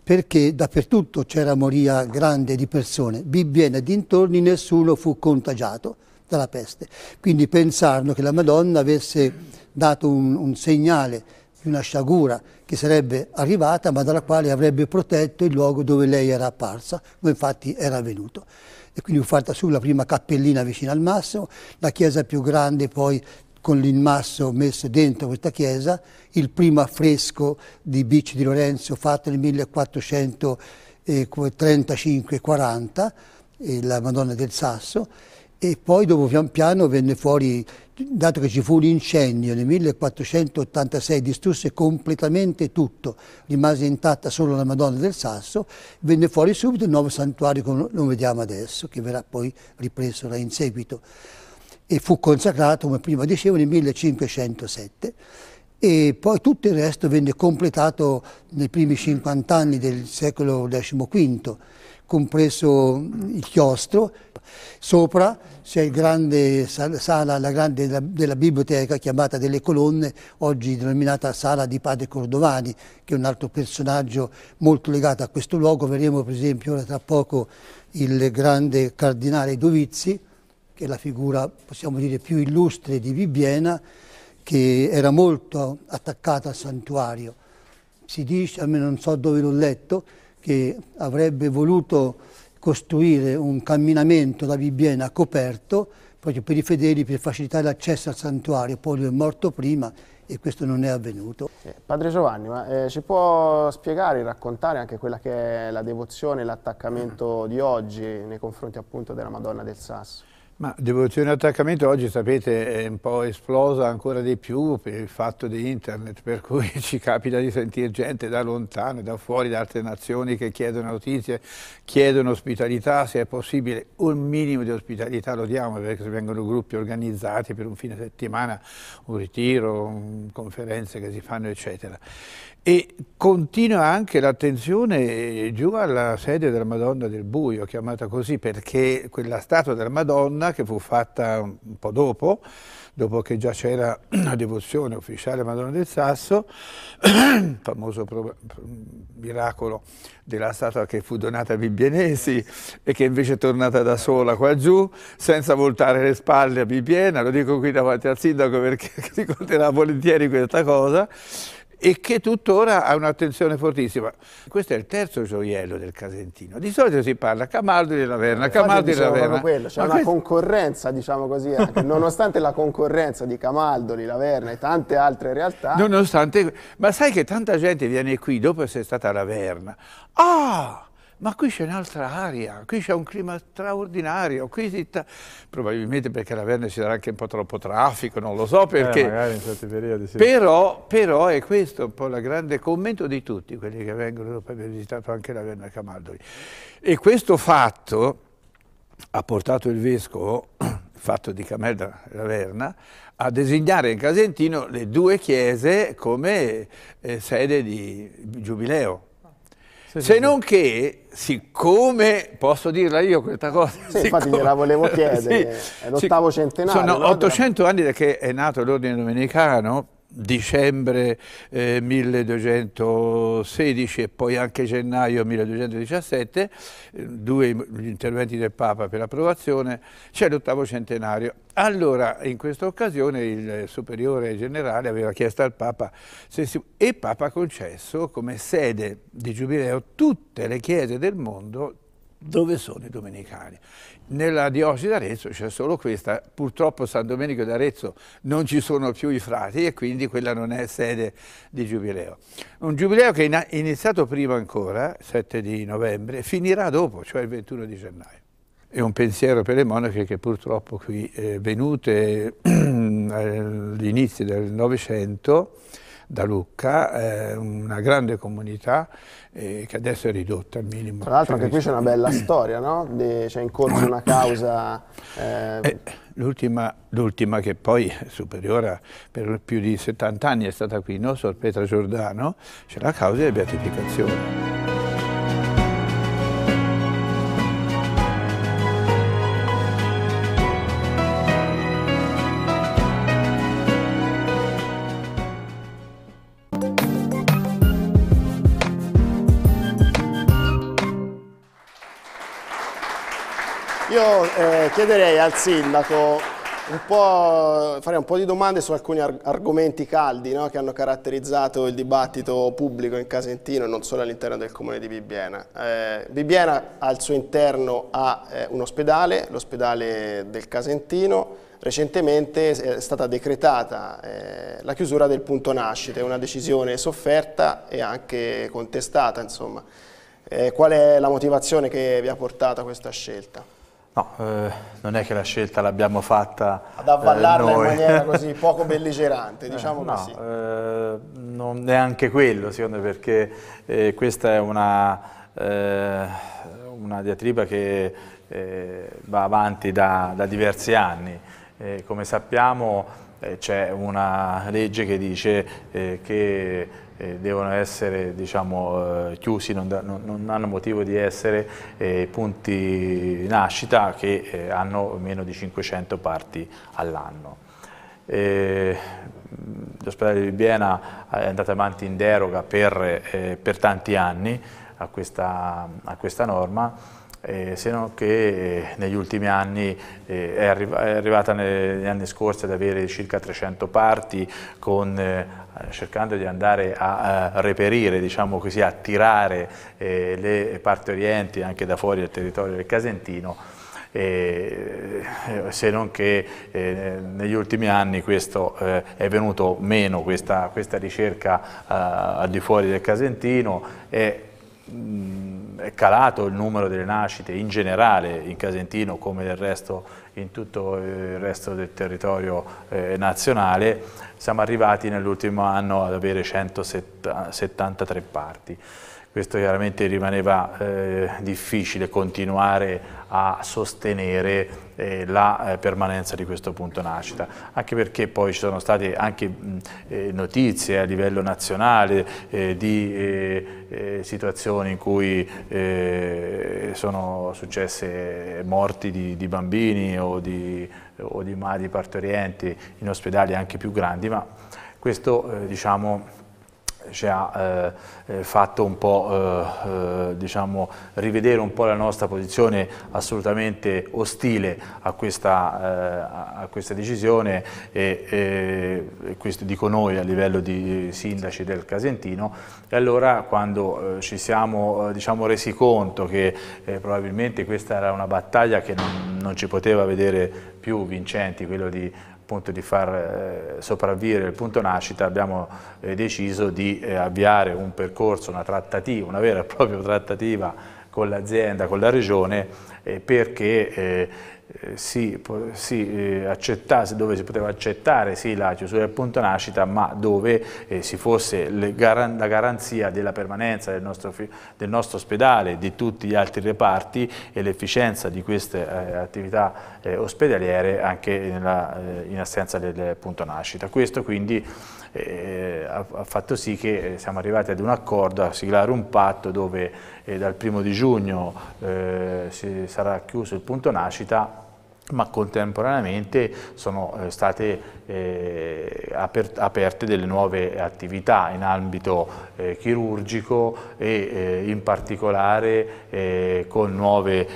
perché dappertutto c'era moria grande di persone, Bibbiena e dintorni nessuno fu contagiato dalla peste. Quindi pensarono che la Madonna avesse dato un, un segnale di una sciagura che sarebbe arrivata ma dalla quale avrebbe protetto il luogo dove lei era apparsa, dove infatti era avvenuto. E quindi fu fatta su la prima cappellina vicino al massimo, la chiesa più grande poi con l'immasso messo dentro questa chiesa, il primo affresco di Bicci di Lorenzo fatto nel 1435-40, eh, eh, la Madonna del Sasso, e poi dopo pian piano venne fuori, dato che ci fu un incendio nel 1486, distrusse completamente tutto, rimase intatta solo la Madonna del Sasso, venne fuori subito il nuovo santuario come lo vediamo adesso, che verrà poi ripreso là in seguito, e fu consacrato, come prima dicevo, nel 1507 e poi tutto il resto venne completato nei primi 50 anni del secolo XV compreso il chiostro. Sopra c'è il grande sala la grande della, della, biblioteca chiamata delle colonne, oggi denominata Sala di Padre Cordovani, che è un altro personaggio molto legato a questo luogo. Vedremo per esempio ora tra poco il grande cardinale Dovizi, che è la figura, possiamo dire, più illustre di Bibbiena, che era molto attaccata al santuario. Si dice, almeno non so dove l'ho letto, che avrebbe voluto costruire un camminamento da Bibbiena coperto proprio per i fedeli, per facilitare l'accesso al santuario, poi lui è morto prima e questo non è avvenuto. Eh, padre Giovanni, ma eh, ci può spiegare, e raccontare anche quella che è la devozione, l'attaccamento di oggi nei confronti appunto della Madonna del Sasso? Ma devozione all'attaccamento oggi sapete è un po' esplosa ancora di più per il fatto di internet, per cui ci capita di sentire gente da lontano, da fuori, da altre nazioni che chiedono notizie, chiedono ospitalità, se è possibile un minimo di ospitalità lo diamo perché se vengono gruppi organizzati per un fine settimana, un ritiro, un, conferenze che si fanno eccetera. E continua anche l'attenzione eh, giù alla sede della Madonna del Buio, chiamata così perché quella statua della Madonna che fu fatta un po' dopo, dopo che già c'era la devozione ufficiale Madonna del Sasso, famoso miracolo della statua che fu donata a Bibbienesi e che invece è tornata da sola qua giù, senza voltare le spalle a Bibbiena, lo dico qui davanti al sindaco perché ricorderà volentieri questa cosa, e che tuttora ha un'attenzione fortissima. Questo è il terzo gioiello del Casentino. Di solito si parla Camaldo di Laverna, eh, Camaldo di Laverna. Quello, c'è una questo... concorrenza, diciamo così, anche. nonostante la concorrenza di Camaldo, di Laverna e tante altre realtà. Nonostante, ma sai che tanta gente viene qui dopo essere stata a Laverna. Ah! ma qui c'è un'altra aria, qui c'è un clima straordinario, probabilmente perché la Verne ci darà anche un po' troppo traffico, non lo so eh, perché... Eh, magari in certi periodi sì. Però, però è questo un po' il grande commento di tutti, quelli che vengono, dopo aver visitato anche la Verne Camaldoli. E questo fatto ha portato il Vescovo, fatto di Camelda Verna, a designare in Casentino le due chiese come eh, sede di giubileo. Sì, Se sì. non che siccome posso dirla io questa cosa sì, siccome, infatti gliela volevo chiedere sì, è l'ottavo sì, centenario sono no? 800 anni da che è nato l'ordine domenicano dicembre eh, 1216 e poi anche gennaio 1217, eh, due gli interventi del Papa per l'approvazione, c'è l'ottavo centenario. Allora, in questa occasione il superiore generale aveva chiesto al Papa si, e Papa ha concesso come sede di Giubileo tutte le chiese del mondo dove sono i domenicani. Nella diocesi d'Arezzo c'è solo questa, purtroppo San Domenico d'Arezzo non ci sono più i frati e quindi quella non è sede di giubileo. Un giubileo che è iniziato prima ancora, 7 di novembre, finirà dopo, cioè il 21 di gennaio. È un pensiero per le monache che purtroppo qui eh, venute all'inizio del Novecento da Lucca, eh, una grande comunità eh, che adesso è ridotta al minimo. Tra l'altro anche qui c'è una cioè, bella storia, no? De, c'è in corso una causa... Eh, eh... L'ultima, l'ultima, che poi è superiore per più di 70 anni è stata qui, no? Sor Petra Giordano, c'è la causa di beatificazione. eh, chiederei al sindaco un po', farei un po' di domande su alcuni arg argomenti caldi no? che hanno caratterizzato il dibattito pubblico in Casentino e non solo all'interno del comune di Bibbiena. Eh, Bibbiena al suo interno ha eh, un ospedale, l'ospedale del Casentino, recentemente è stata decretata eh, la chiusura del punto nascita, è una decisione sofferta e anche contestata. Eh, qual è la motivazione che vi ha portato a questa scelta? No, eh, non è che la scelta l'abbiamo fatta Ad avvallarla eh, in maniera così poco belligerante, diciamo eh, no, così. Eh, non anche quello, secondo me, perché eh, questa è una, eh, una diatriba che va avanti da, da diversi anni. come sappiamo c'è una legge che dice che eh, devono essere diciamo, eh, chiusi, non, da, non, non, hanno motivo di essere eh, punti nascita che eh, hanno meno di 500 parti all'anno. L'ospedale di Biena è andato avanti in deroga per, eh, per tanti anni a questa, a questa norma, eh, se non che eh, negli ultimi anni eh, è, arriva, è, arrivata negli anni scorsi ad avere circa 300 parti con eh, cercando di andare a, eh, reperire, diciamo così, a tirare eh, le parti orienti anche da fuori del territorio del Casentino, eh, se non che eh, negli ultimi anni questo, eh, è venuto meno questa, questa ricerca eh, al di fuori del Casentino e mh, mm, è calato il numero delle nascite in generale in Casentino come del resto in tutto il resto del territorio nazionale siamo arrivati nell'ultimo anno ad avere 173 parti. Questo chiaramente rimaneva eh, difficile continuare a sostenere eh, la eh, permanenza di questo punto nascita, anche perché poi ci sono state anche mh, eh, notizie a livello nazionale eh, di eh, situazioni in cui sono successe morti di, di bambini o di eh, o di madri partorienti in ospedali anche più grandi, ma questo eh, diciamo, ci ha eh, eh, fatto un po', eh, eh, diciamo, rivedere un po' la nostra posizione assolutamente ostile a questa, eh, a questa decisione e, e, questo dico noi a livello di sindaci del Casentino e allora quando eh, ci siamo diciamo, resi conto che probabilmente questa era una battaglia che non, non ci poteva vedere più vincenti, quello di appunto di far eh, sopravvivere il punto nascita abbiamo eh, deciso di eh, avviare un percorso, una trattativa, una vera e propria trattativa con l'azienda, con la regione perché si, eh, si, eh, accettasse, dove si poteva accettare sì, la chiusura del punto nascita, ma dove eh, si fosse gar la garanzia della permanenza del nostro, del nostro, ospedale, di tutti gli altri reparti e l'efficienza di queste eh, attività ospedaliere anche nella, in assenza del punto nascita. Questo quindi eh, ha, ha, fatto sì che eh, siamo arrivati ad un accordo, a siglare un patto dove eh, dal primo di giugno eh, sarà chiuso il punto nascita ma contemporaneamente sono eh, state eh, aperte delle nuove attività in ambito eh, chirurgico e in particolare con nuove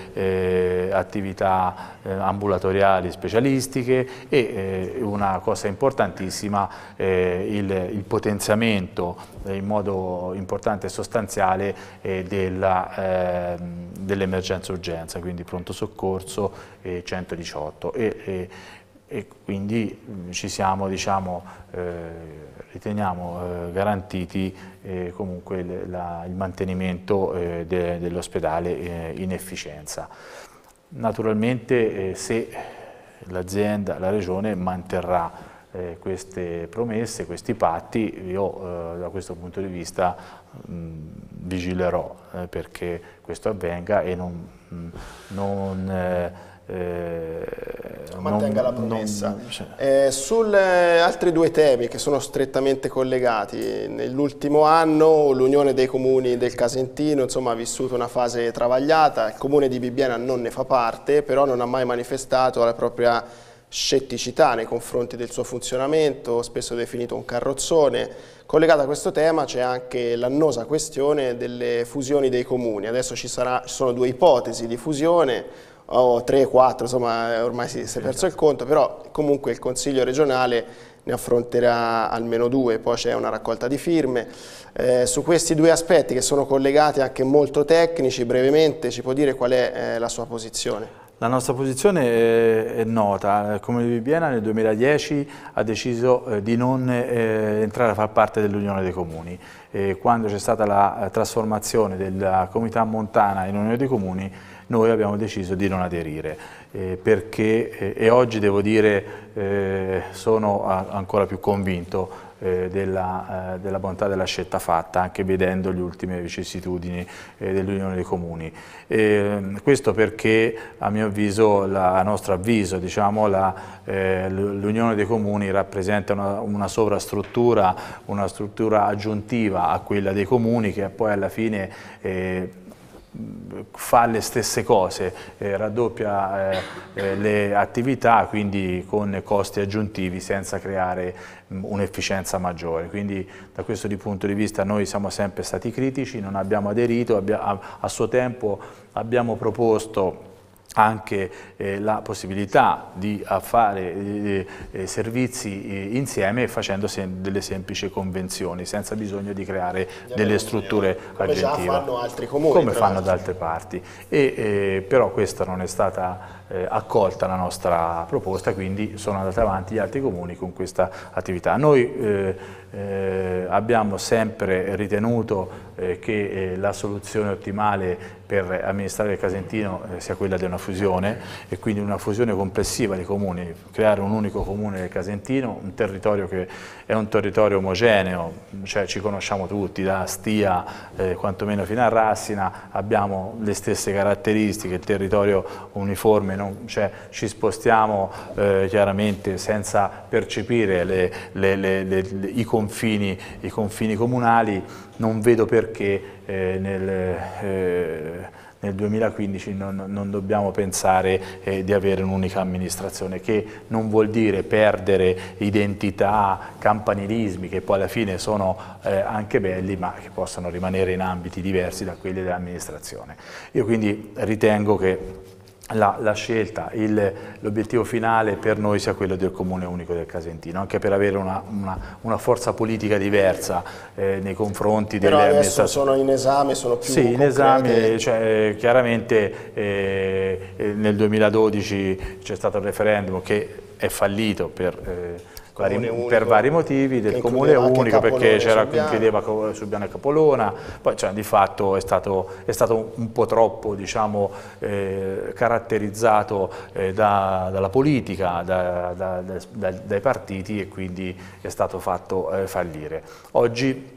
attività ambulatoriali specialistiche e una cosa importantissima il, il potenziamento eh, in modo importante e sostanziale eh, ehm, dell'emergenza dell urgenza, quindi pronto soccorso 118 e, e, e quindi mm, ci siamo, diciamo, eh, riteniamo garantiti comunque il mantenimento dell'ospedale in efficienza. Naturalmente se l'azienda, la regione manterrà eh, queste promesse, questi patti, io eh, da questo punto di vista mh, mm, vigilerò eh, perché questo avvenga e non, mh, mm, eh, eh, non mantenga non, la promessa. Non, cioè. eh, sul, eh, altri due temi che sono strettamente collegati, nell'ultimo anno l'Unione dei Comuni del Casentino insomma, ha vissuto una fase travagliata, il Comune di Bibbiena non ne fa parte, però non ha mai manifestato la propria scetticità nei confronti del suo funzionamento, spesso definito un carrozzone. Collegata a questo tema c'è anche l'annosa questione delle fusioni dei comuni. Adesso ci, sarà, ci sono due ipotesi di fusione, o tre, quattro, insomma ormai si, si è perso il conto, però comunque il Consiglio regionale ne affronterà almeno due, poi c'è una raccolta di firme. Eh, su questi due aspetti che sono collegati anche molto tecnici, brevemente ci può dire qual è eh, la sua posizione? La nostra posizione è nota, il Comune di Bibbiena nel 2010 ha deciso eh, di non eh, entrare a far parte dell'Unione dei Comuni. Quando c'è stata la trasformazione della Comunità Montana in Unione dei Comuni noi abbiamo deciso di non aderire eh, perché, eh, e oggi devo dire eh, sono a, ancora più convinto eh, della, della, bontà della scelta fatta, anche vedendo le ultime vicissitudini dell'Unione dei Comuni. E mm, questo perché, a mio avviso, la, a nostro avviso, diciamo, l'Unione eh, dei Comuni rappresenta una, una, sovrastruttura, una struttura aggiuntiva a quella dei Comuni che poi alla fine eh, fa le stesse cose, eh, raddoppia eh, eh, le attività quindi con costi aggiuntivi senza creare mm, un'efficienza maggiore. Quindi da questo di punto di vista noi siamo sempre stati critici, non abbiamo aderito, abbia, a, a suo tempo abbiamo proposto anche eh, la possibilità di fare eh, eh, servizi eh, insieme facendo delle semplici convenzioni, senza bisogno di creare delle strutture come aggettive. Come fanno altri comuni. Come fanno da altre parti. E, eh, però questa non è stata eh, accolta la nostra proposta, quindi sono andati avanti gli altri comuni con questa attività. Noi abbiamo sempre ritenuto eh, che eh, la soluzione ottimale per amministrare il Casentino eh, sia quella di una fusione e quindi una fusione complessiva dei comuni, creare un unico comune del Casentino, un territorio che è un territorio omogeneo, cioè ci conosciamo tutti, da Stia quantomeno fino a Rassina, abbiamo le stesse caratteristiche, il territorio uniforme, non, cioè, ci spostiamo chiaramente senza percepire le, le, le, i, confini, i confini comunali non vedo perché eh, nel, eh, nel, 2015 non, non dobbiamo pensare eh, di avere un'unica amministrazione, che non vuol dire perdere identità, campanilismi che poi alla fine sono eh, anche belli ma che possono rimanere in ambiti diversi da quelli dell'amministrazione. Io quindi ritengo che la, la, scelta, l'obiettivo finale per noi sia quello del Comune Unico del Casentino, anche per avere una, una, una forza politica diversa eh, nei confronti Però delle amministrazioni. sono in esame, sono più Sì, in esame, cioè, eh, chiaramente eh, eh nel 2012 c'è stato il referendum che è fallito per... Eh, vari, per vari motivi, del comune unico perché c'era chi includeva Subiano e Capolona, poi cioè, di fatto è stato, è stato, un po' troppo diciamo, eh, caratterizzato eh, da, dalla politica, da, da, dai partiti e quindi è stato fatto eh, fallire. Oggi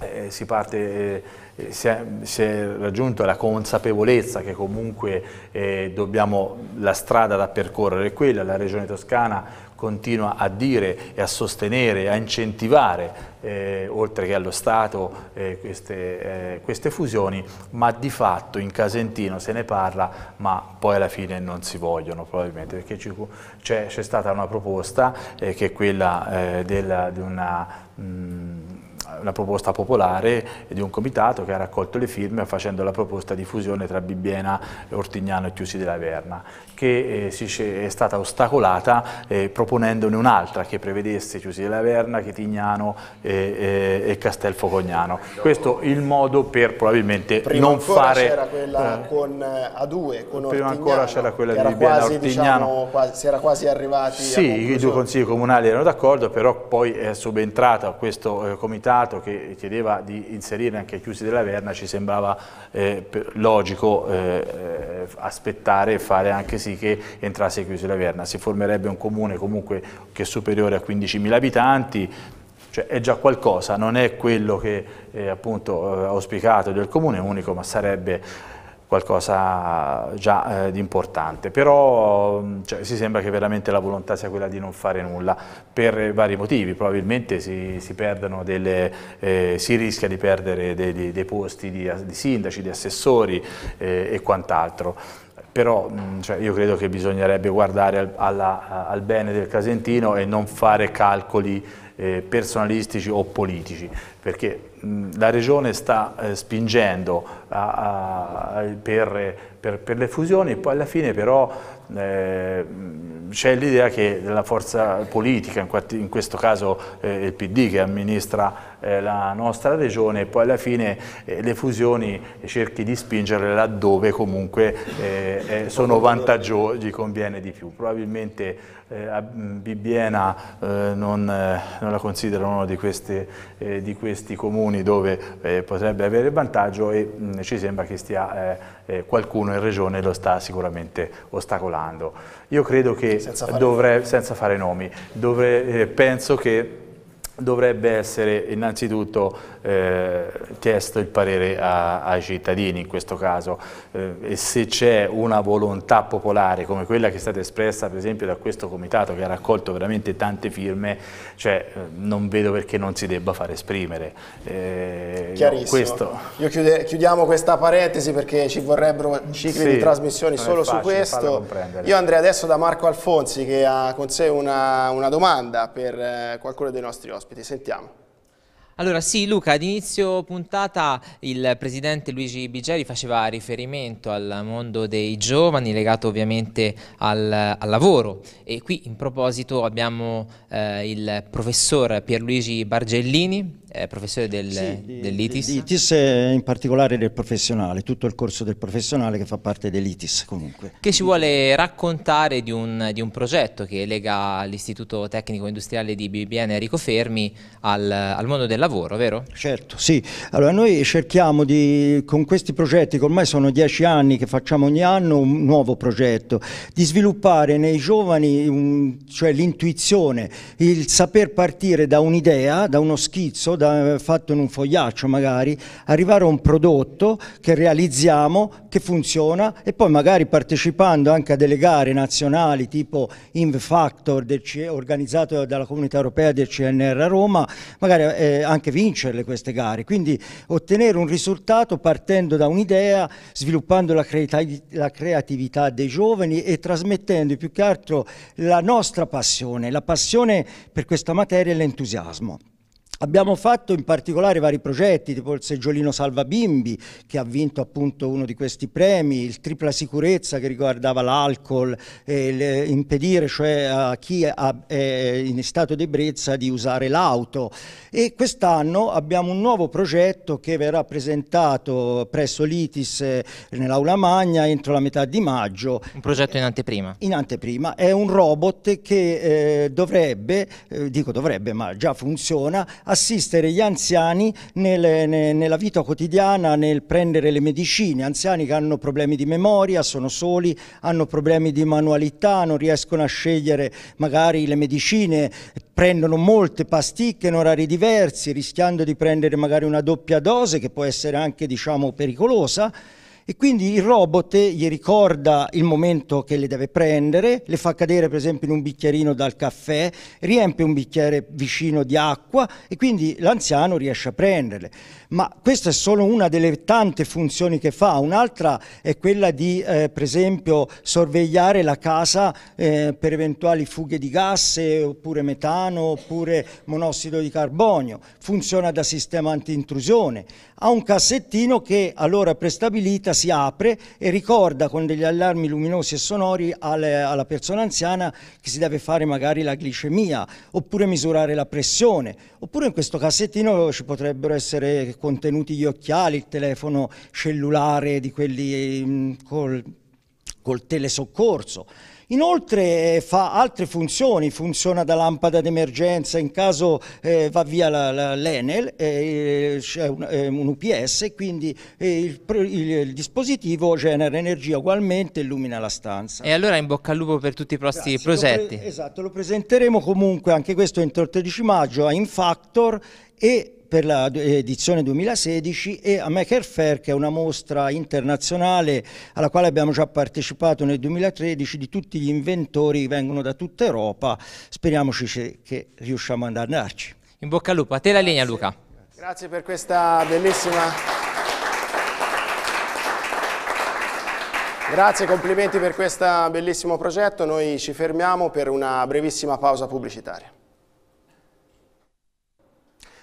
eh, si parte... Eh, si è, si è, raggiunto la consapevolezza che comunque eh, dobbiamo, la strada da percorrere è quella, la Regione Toscana continua a dire e a sostenere, a incentivare, eh, oltre che allo Stato, eh, queste, eh, queste, fusioni, ma di fatto in Casentino se ne parla, ma poi alla fine non si vogliono probabilmente, perché c'è stata una proposta eh, che è quella eh, della, di una... Mh, mm, una proposta popolare di un comitato che ha raccolto le firme facendo la proposta di fusione tra Bibbiena, Ortignano e Chiusi della Verna che eh, è stata ostacolata eh, proponendone un'altra che prevedesse Chiusi della Verna, Chetignano e, eh, e, eh, e Castelfocognano. Questo è il modo per probabilmente prima non fare... Prima c'era quella eh, con A2, con Prima ancora c'era quella di Biena diciamo, Ortignano. Diciamo, quasi, si era quasi arrivati Sì, i due consigli comunali erano d'accordo, però poi è subentrato a questo comitato che chiedeva di inserire anche Chiusi della Verna, ci sembrava logico aspettare e fare anche sì che entrasse Chiusi la Verna, si formerebbe un comune comunque che è superiore a 15.000 abitanti, cioè è già qualcosa, non è quello che eh, appunto eh, auspicato del comune unico, ma sarebbe qualcosa eh, già eh, di importante, però mm, cioè, si sembra che veramente la volontà sia quella di non fare nulla per vari motivi, probabilmente si, si, delle, eh, si rischia di perdere dei, dei posti di, di, sindaci, di assessori eh, e quant'altro però mm, cioè, io credo che bisognerebbe guardare al, alla, al, bene del Casentino e non fare calcoli eh, personalistici o politici, perché mh, mm, la Regione sta eh, spingendo a, a, per, per, per le fusioni e poi alla fine però eh, c'è l'idea che la forza politica, in questo caso eh, il PD che amministra eh, la nostra regione, poi alla fine eh, le fusioni cerchi di spingere laddove comunque eh, sono vantaggiose, gli conviene di più. Probabilmente a mm, Bibbiena non, non, la considera uno di, queste, di questi comuni dove potrebbe avere vantaggio e mh, mm, ci sembra che stia, qualcuno in regione lo sta sicuramente ostacolando parlando. Io credo che senza fare, dovre, senza fare nomi, dovre, eh, penso che dovrebbe essere innanzitutto eh, chiesto il parere a, ai cittadini in questo caso eh, e se c'è una volontà popolare come quella che è stata espressa per esempio da questo comitato che ha raccolto veramente tante firme, cioè, eh, non vedo perché non si debba far esprimere. Eh, Chiarissimo, questo... chiude, chiudiamo questa parentesi perché ci vorrebbero cicli sì, di trasmissioni solo su questo. Io andrei adesso da Marco Alfonsi che ha con sé una, una domanda per eh, qualcuno dei nostri ospiti ospiti, sentiamo. Allora sì Luca, ad inizio puntata il presidente Luigi Bigeri faceva riferimento al mondo dei giovani legato ovviamente al, al lavoro e qui in proposito abbiamo eh, il professor Pierluigi Bargellini eh, professore del, sì, di, dell'ITIS? L'ITIS è in particolare del professionale, tutto il corso del professionale che fa parte dell'ITIS comunque. Che ci vuole raccontare di un, di un progetto che lega l'Istituto Tecnico Industriale di BBN Enrico Fermi al, al, mondo del lavoro, vero? Certo, sì. Allora noi cerchiamo di, con questi progetti, che ormai sono dieci anni che facciamo ogni anno un nuovo progetto, di sviluppare nei giovani un, cioè l'intuizione, il saper partire da un'idea, da uno schizzo, da, fatto in un fogliaccio magari, arrivare a un prodotto che realizziamo, che funziona e poi magari partecipando anche a delle gare nazionali tipo Inv Factor organizzato dalla Comunità Europea del CNR a Roma, magari eh, anche vincerle queste gare. Quindi ottenere un risultato partendo da un'idea, sviluppando la, la creatività dei giovani e trasmettendo più che altro la nostra passione, la passione per questa materia e l'entusiasmo. Abbiamo fatto in particolare vari progetti, tipo il seggiolino Salva Bimbi, che ha vinto appunto uno di questi premi, il tripla sicurezza che riguardava l'alcol, eh, impedire cioè a chi è in stato di ebbrezza di usare l'auto. E quest'anno abbiamo un nuovo progetto che verrà presentato presso l'ITIS eh, nell'Aula Magna entro la metà di maggio. Un progetto in anteprima? In anteprima. È un robot che eh, dovrebbe, dico dovrebbe ma già funziona, assistere gli anziani nel, ne, nella vita quotidiana, nel prendere le medicine, anziani che hanno problemi di memoria, sono soli, hanno problemi di manualità, non riescono a scegliere magari le medicine, prendono molte pasticche in orari diversi, rischiando di prendere magari una doppia dose che può essere anche diciamo, pericolosa. E quindi il robot gli ricorda il momento che le deve prendere, le fa cadere per esempio in un bicchierino dal caffè, riempie un bicchiere vicino di acqua e quindi l'anziano riesce a prenderle ma questa è solo una delle tante funzioni che fa, un'altra è quella di eh, per esempio sorvegliare la casa eh, per eventuali fughe di gas eh, oppure metano oppure monossido di carbonio, funziona da sistema antintrusione, ha un cassettino che all'ora prestabilita si apre e ricorda con degli allarmi luminosi e sonori alle, alla persona anziana che si deve fare magari la glicemia oppure misurare la pressione Oppure in questo cassettino ci potrebbero essere contenuti gli occhiali, il telefono cellulare di quelli mm, col, col telesoccorso. Inoltre eh, fa altre funzioni, funziona da lampada d'emergenza in caso eh, va via l'Enel, eh, eh, c'è un, eh, un, UPS, quindi eh, il, il, il, dispositivo genera energia ugualmente e illumina la stanza. E allora in bocca al lupo per tutti i prossimi progetti. Lo esatto, lo presenteremo comunque anche questo entro il 13 maggio a Infactor e per l'edizione 2016 e a Maker Fair che è una mostra internazionale alla quale abbiamo già partecipato nel 2013 di tutti gli inventori che vengono da tutta Europa, speriamoci che riusciamo ad andarci. In bocca al lupo, a te la linea Luca. Grazie per questa bellissima... Grazie, complimenti per questo bellissimo progetto, noi ci fermiamo per una brevissima pausa pubblicitaria.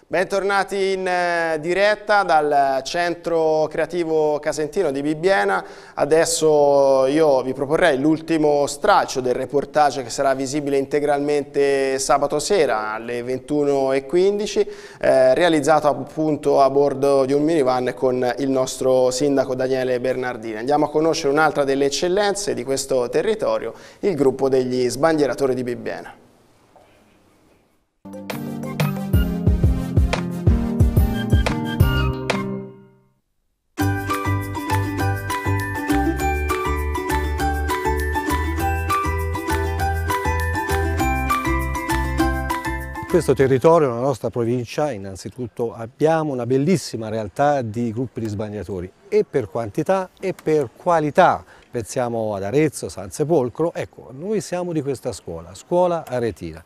Bentornati in eh, diretta dal Centro Creativo Casentino di Bibbiena. Adesso io vi proporrei l'ultimo straccio del reportage che sarà visibile integralmente sabato sera alle 21.15, eh, realizzato appunto a bordo di un minivan con il nostro sindaco Daniele Bernardini. Andiamo a conoscere un'altra delle eccellenze di questo territorio, il gruppo degli sbandieratori di Bibbiena. questo territorio, nella nostra provincia, innanzitutto abbiamo una bellissima realtà di gruppi di sbagliatori e per quantità e per qualità. Pensiamo ad Arezzo, San Sepolcro, ecco, noi siamo di questa scuola, scuola aretina.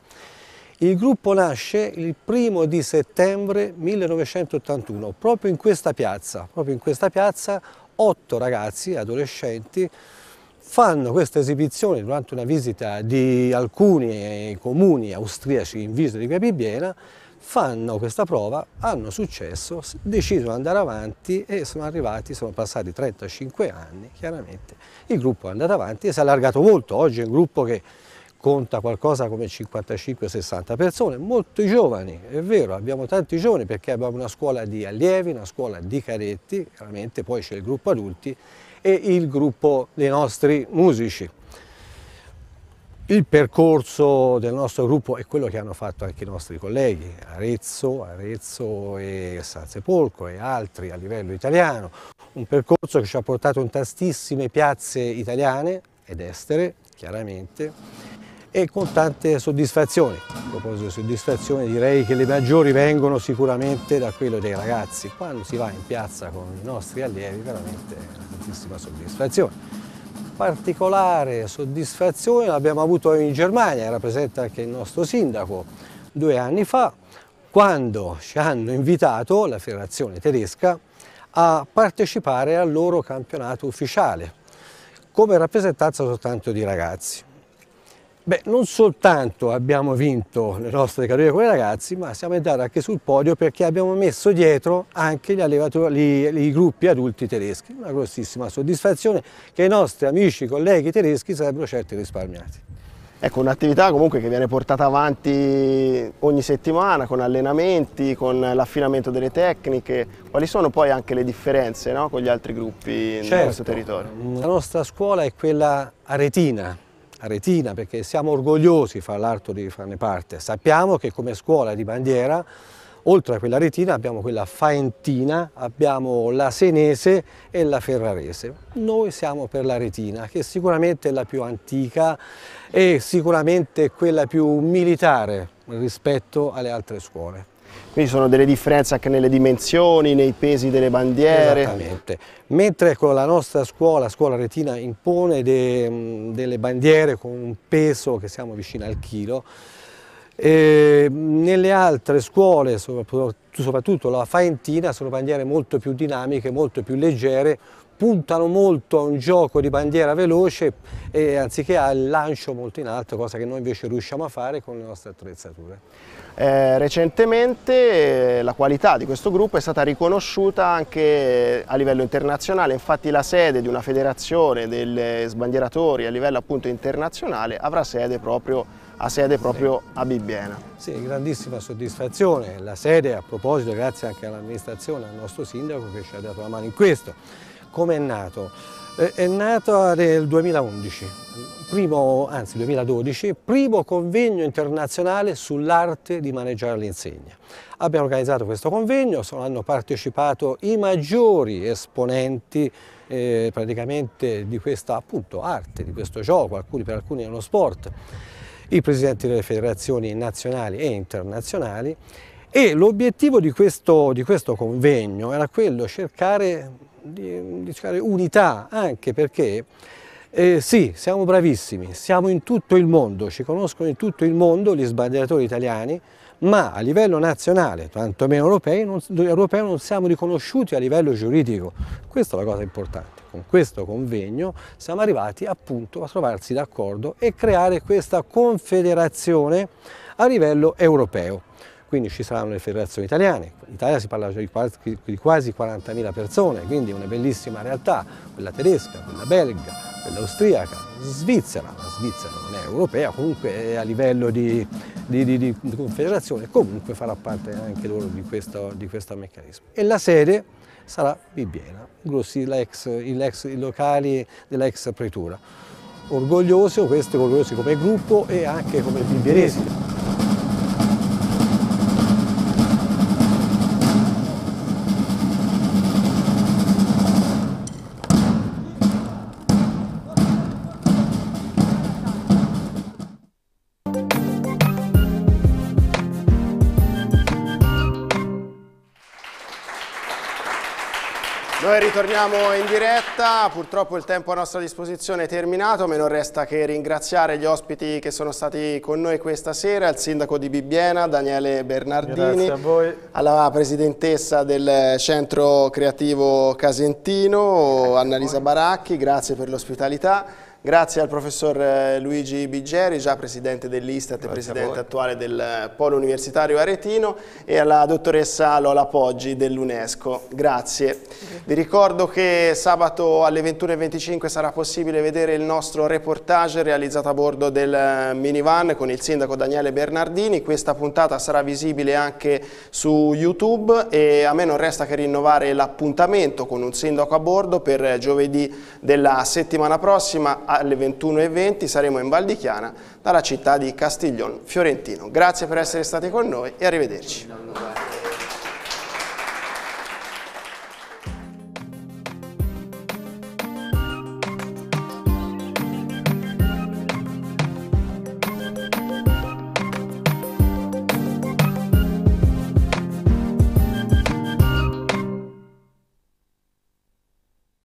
Il gruppo nasce il primo di settembre 1981, proprio in questa piazza, proprio in questa piazza otto ragazzi, adolescenti, fanno questa esibizione durante una visita di alcuni comuni austriaci in visita di Capibiena, fanno questa prova, hanno successo, decidono di andare avanti e sono arrivati, sono passati 35 anni, chiaramente il gruppo è andato avanti e si è allargato molto, oggi è un gruppo che conta qualcosa come 55-60 persone, molto giovani, è vero, abbiamo tanti giovani perché abbiamo una scuola di allievi, una scuola di caretti, chiaramente poi c'è il gruppo adulti e il gruppo dei nostri musici. Il percorso del nostro gruppo è quello che hanno fatto anche i nostri colleghi, Arezzo, Arezzo e San e altri a livello italiano, un percorso che ci ha portato in tantissime piazze italiane ed estere, chiaramente, e con tante soddisfazioni. A proposito di soddisfazioni direi che le maggiori vengono sicuramente da quello dei ragazzi. Quando si va in piazza con i nostri allievi veramente è una tantissima soddisfazione. Particolare soddisfazione l'abbiamo avuto in Germania, era presente anche il nostro sindaco due anni fa, quando ci hanno invitato, la federazione tedesca, a partecipare al loro campionato ufficiale come rappresentanza soltanto di ragazzi. Beh, non soltanto abbiamo vinto le nostre carriere con i ragazzi, ma siamo entrati anche sul podio perché abbiamo messo dietro anche gli allevatori, i gruppi adulti tedeschi. Una grossissima soddisfazione che i nostri amici, e colleghi tedeschi sarebbero certi risparmiati. Ecco, un'attività comunque che viene portata avanti ogni settimana con allenamenti, con l'affinamento delle tecniche. Quali sono poi anche le differenze no, con gli altri gruppi certo. nel nostro certo. territorio? La nostra scuola è quella aretina, Retina perché siamo orgogliosi fra l'altro di farne parte. Sappiamo che come scuola di bandiera oltre a quella retina abbiamo quella faentina, abbiamo la senese e la ferrarese. Noi siamo per la retina che sicuramente è la più antica e sicuramente quella più militare rispetto alle altre scuole. Quindi sono delle differenze anche nelle dimensioni, nei pesi delle bandiere. Esattamente. Mentre con la nostra scuola, scuola retina, impone de, mm, delle bandiere con un peso che siamo vicino al chilo, e mm, nelle altre scuole, soprattutto la Faentina, sono bandiere molto più dinamiche, molto più leggere, puntano molto a un gioco di bandiera veloce e, anziché al lancio molto in alto, cosa che noi invece riusciamo a fare con le nostre attrezzature. Eh, recentemente eh, la qualità di questo gruppo è stata riconosciuta anche a livello internazionale, infatti la sede di una federazione dei sbandieratori a livello appunto internazionale avrà sede proprio, ha sede proprio a Bibbiena. Sì, grandissima soddisfazione, la sede a proposito grazie anche all'amministrazione, al nostro sindaco che ci ha dato la mano in questo. Come è nato? Eh, è nato nel 2011, primo, anzi 2012, primo convegno internazionale sull'arte di maneggiare l'insegna. Abbiamo organizzato questo convegno, hanno partecipato i maggiori esponenti eh, praticamente di questa appunto, arte, di questo gioco, alcuni, per alcuni è uno sport, i presidenti delle federazioni nazionali e internazionali e l'obiettivo di, di questo convegno era quello cercare di, di cercare unità anche perché eh, sì, siamo bravissimi, siamo in tutto il mondo, ci conoscono in tutto il mondo gli sbandieratori italiani, ma a livello nazionale, tantomeno europeo, non, europeo, non siamo riconosciuti a livello giuridico. Questa è la cosa importante. Con questo convegno siamo arrivati appunto a trovarsi d'accordo e creare questa confederazione a livello europeo quindi ci saranno le federazioni italiane, in Italia si parla di quasi 40.000 persone, quindi è una bellissima realtà, quella tedesca, quella belga, quella austriaca, Svizzera, la Svizzera non è europea, comunque è a livello di, di, di, di confederazione, comunque farà parte anche loro di questo, questo meccanismo. E la sede sarà Bibbiena, grossi, l'ex, l'ex, i locali dell'ex pretura. Orgoglioso, questo orgogliosi come gruppo e anche come bibbieresi. Noi ritorniamo in diretta, purtroppo il tempo a nostra disposizione è terminato, me non resta che ringraziare gli ospiti che sono stati con noi questa sera, il sindaco di Bibbiena Daniele Bernardini, alla presidentessa del centro creativo Casentino Annalisa Baracchi, grazie per l'ospitalità. Grazie al professor eh, Luigi Biggeri, già presidente dell'Istat e presidente attuale del eh, Polo Universitario Aretino e alla dottoressa Lola Poggi dell'UNESCO. Grazie. Vi ricordo che sabato alle 21.25 sarà possibile vedere il nostro reportage realizzato a bordo del eh, minivan con il sindaco Daniele Bernardini. Questa puntata sarà visibile anche su YouTube e a me non resta che rinnovare l'appuntamento con un sindaco a bordo per giovedì della settimana prossima alle 21.20 saremo in Val di Chiana dalla città di Castiglione Fiorentino. Grazie per essere stati con noi e arrivederci.